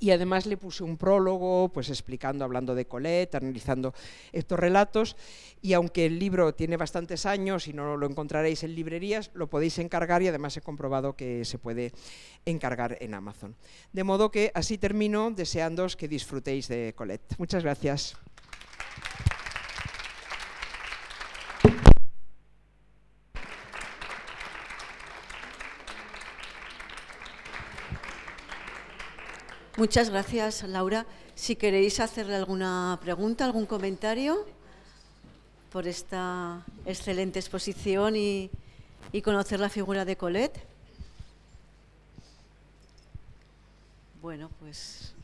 y además le puse un prólogo, pues explicando, hablando de Colette, analizando estos relatos, y aunque el libro tiene bastantes años y no lo encontraréis en librerías, lo podéis encargar y además he comprobado que se puede encargar en Amazon. De modo que así termino deseándoos que disfrutéis de Colette. Muchas gracias. Muchas gracias, Laura. Si queréis hacerle alguna pregunta, algún comentario por esta excelente exposición y, conocer la figura de Colette. Bueno, pues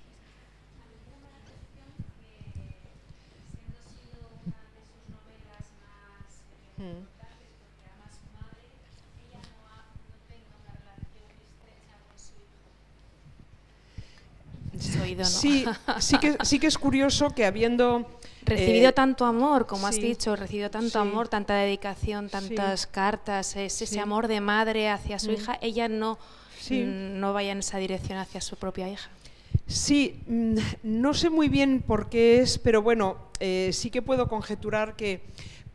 mm. Sí, sí que, sí que es curioso que habiendo... Eh, recibido tanto amor, como has dicho, recibido tanto amor, tanta dedicación, tantas cartas, ese, amor de madre hacia su mm. hija, ella no, mm, no vaya en esa dirección hacia su propia hija. Sí, mm, no sé muy bien por qué es, pero bueno, eh, sí que puedo conjeturar que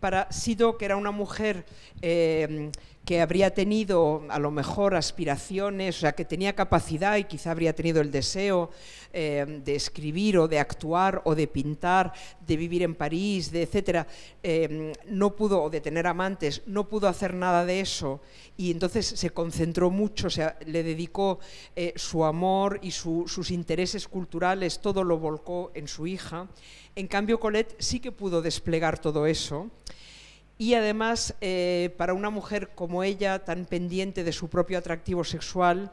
para Sido, que era una mujer eh, que habría tenido a lo mejor aspiraciones, o sea, que tenía capacidad y quizá habría tenido el deseo eh, de escribir o de actuar o de pintar, de vivir en París, de etcétera, eh, no pudo, o de tener amantes, no pudo hacer nada de eso y entonces se concentró mucho, o sea, le dedicó eh, su amor y sus intereses culturales, todo lo volcó en su hija. En cambio, Colette sí que pudo desplegar todo eso. Y además, eh, para una mujer como ella, tan pendiente de su propio atractivo sexual,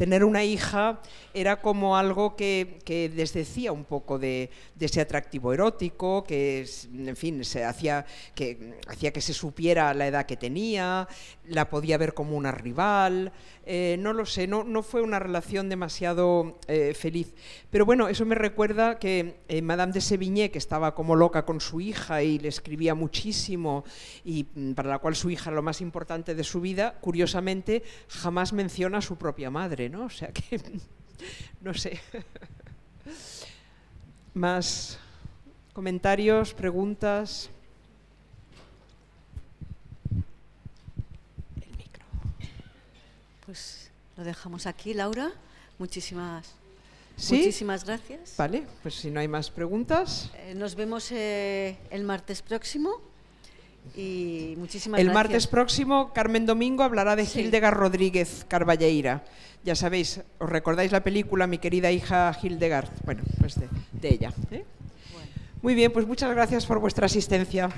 tener una hija era como algo que, desdecía un poco de, ese atractivo erótico, que en fin, se hacía que, se supiera la edad que tenía, la podía ver como una rival, eh, no lo sé, no, fue una relación demasiado eh, feliz. Pero bueno, eso me recuerda que eh, Madame de Sevigné, que estaba como loca con su hija y le escribía muchísimo, y mm, para la cual su hija era lo más importante de su vida, curiosamente jamás menciona a su propia madre. ¿no? O sea que, no sé. Más comentarios, preguntas. El micro. Pues lo dejamos aquí, Laura. Muchísimas gracias. Vale, pues si no hay más preguntas. Eh, nos vemos eh, el martes próximo. Y muchísimas El martes próximo, Carmen Domingo hablará de Hildegard Rodríguez Carballeira. Ya sabéis, os recordáis la película Mi querida hija Hildegard. Bueno, pues de, ella. ¿eh? Muy bien, pues muchas gracias por vuestra asistencia.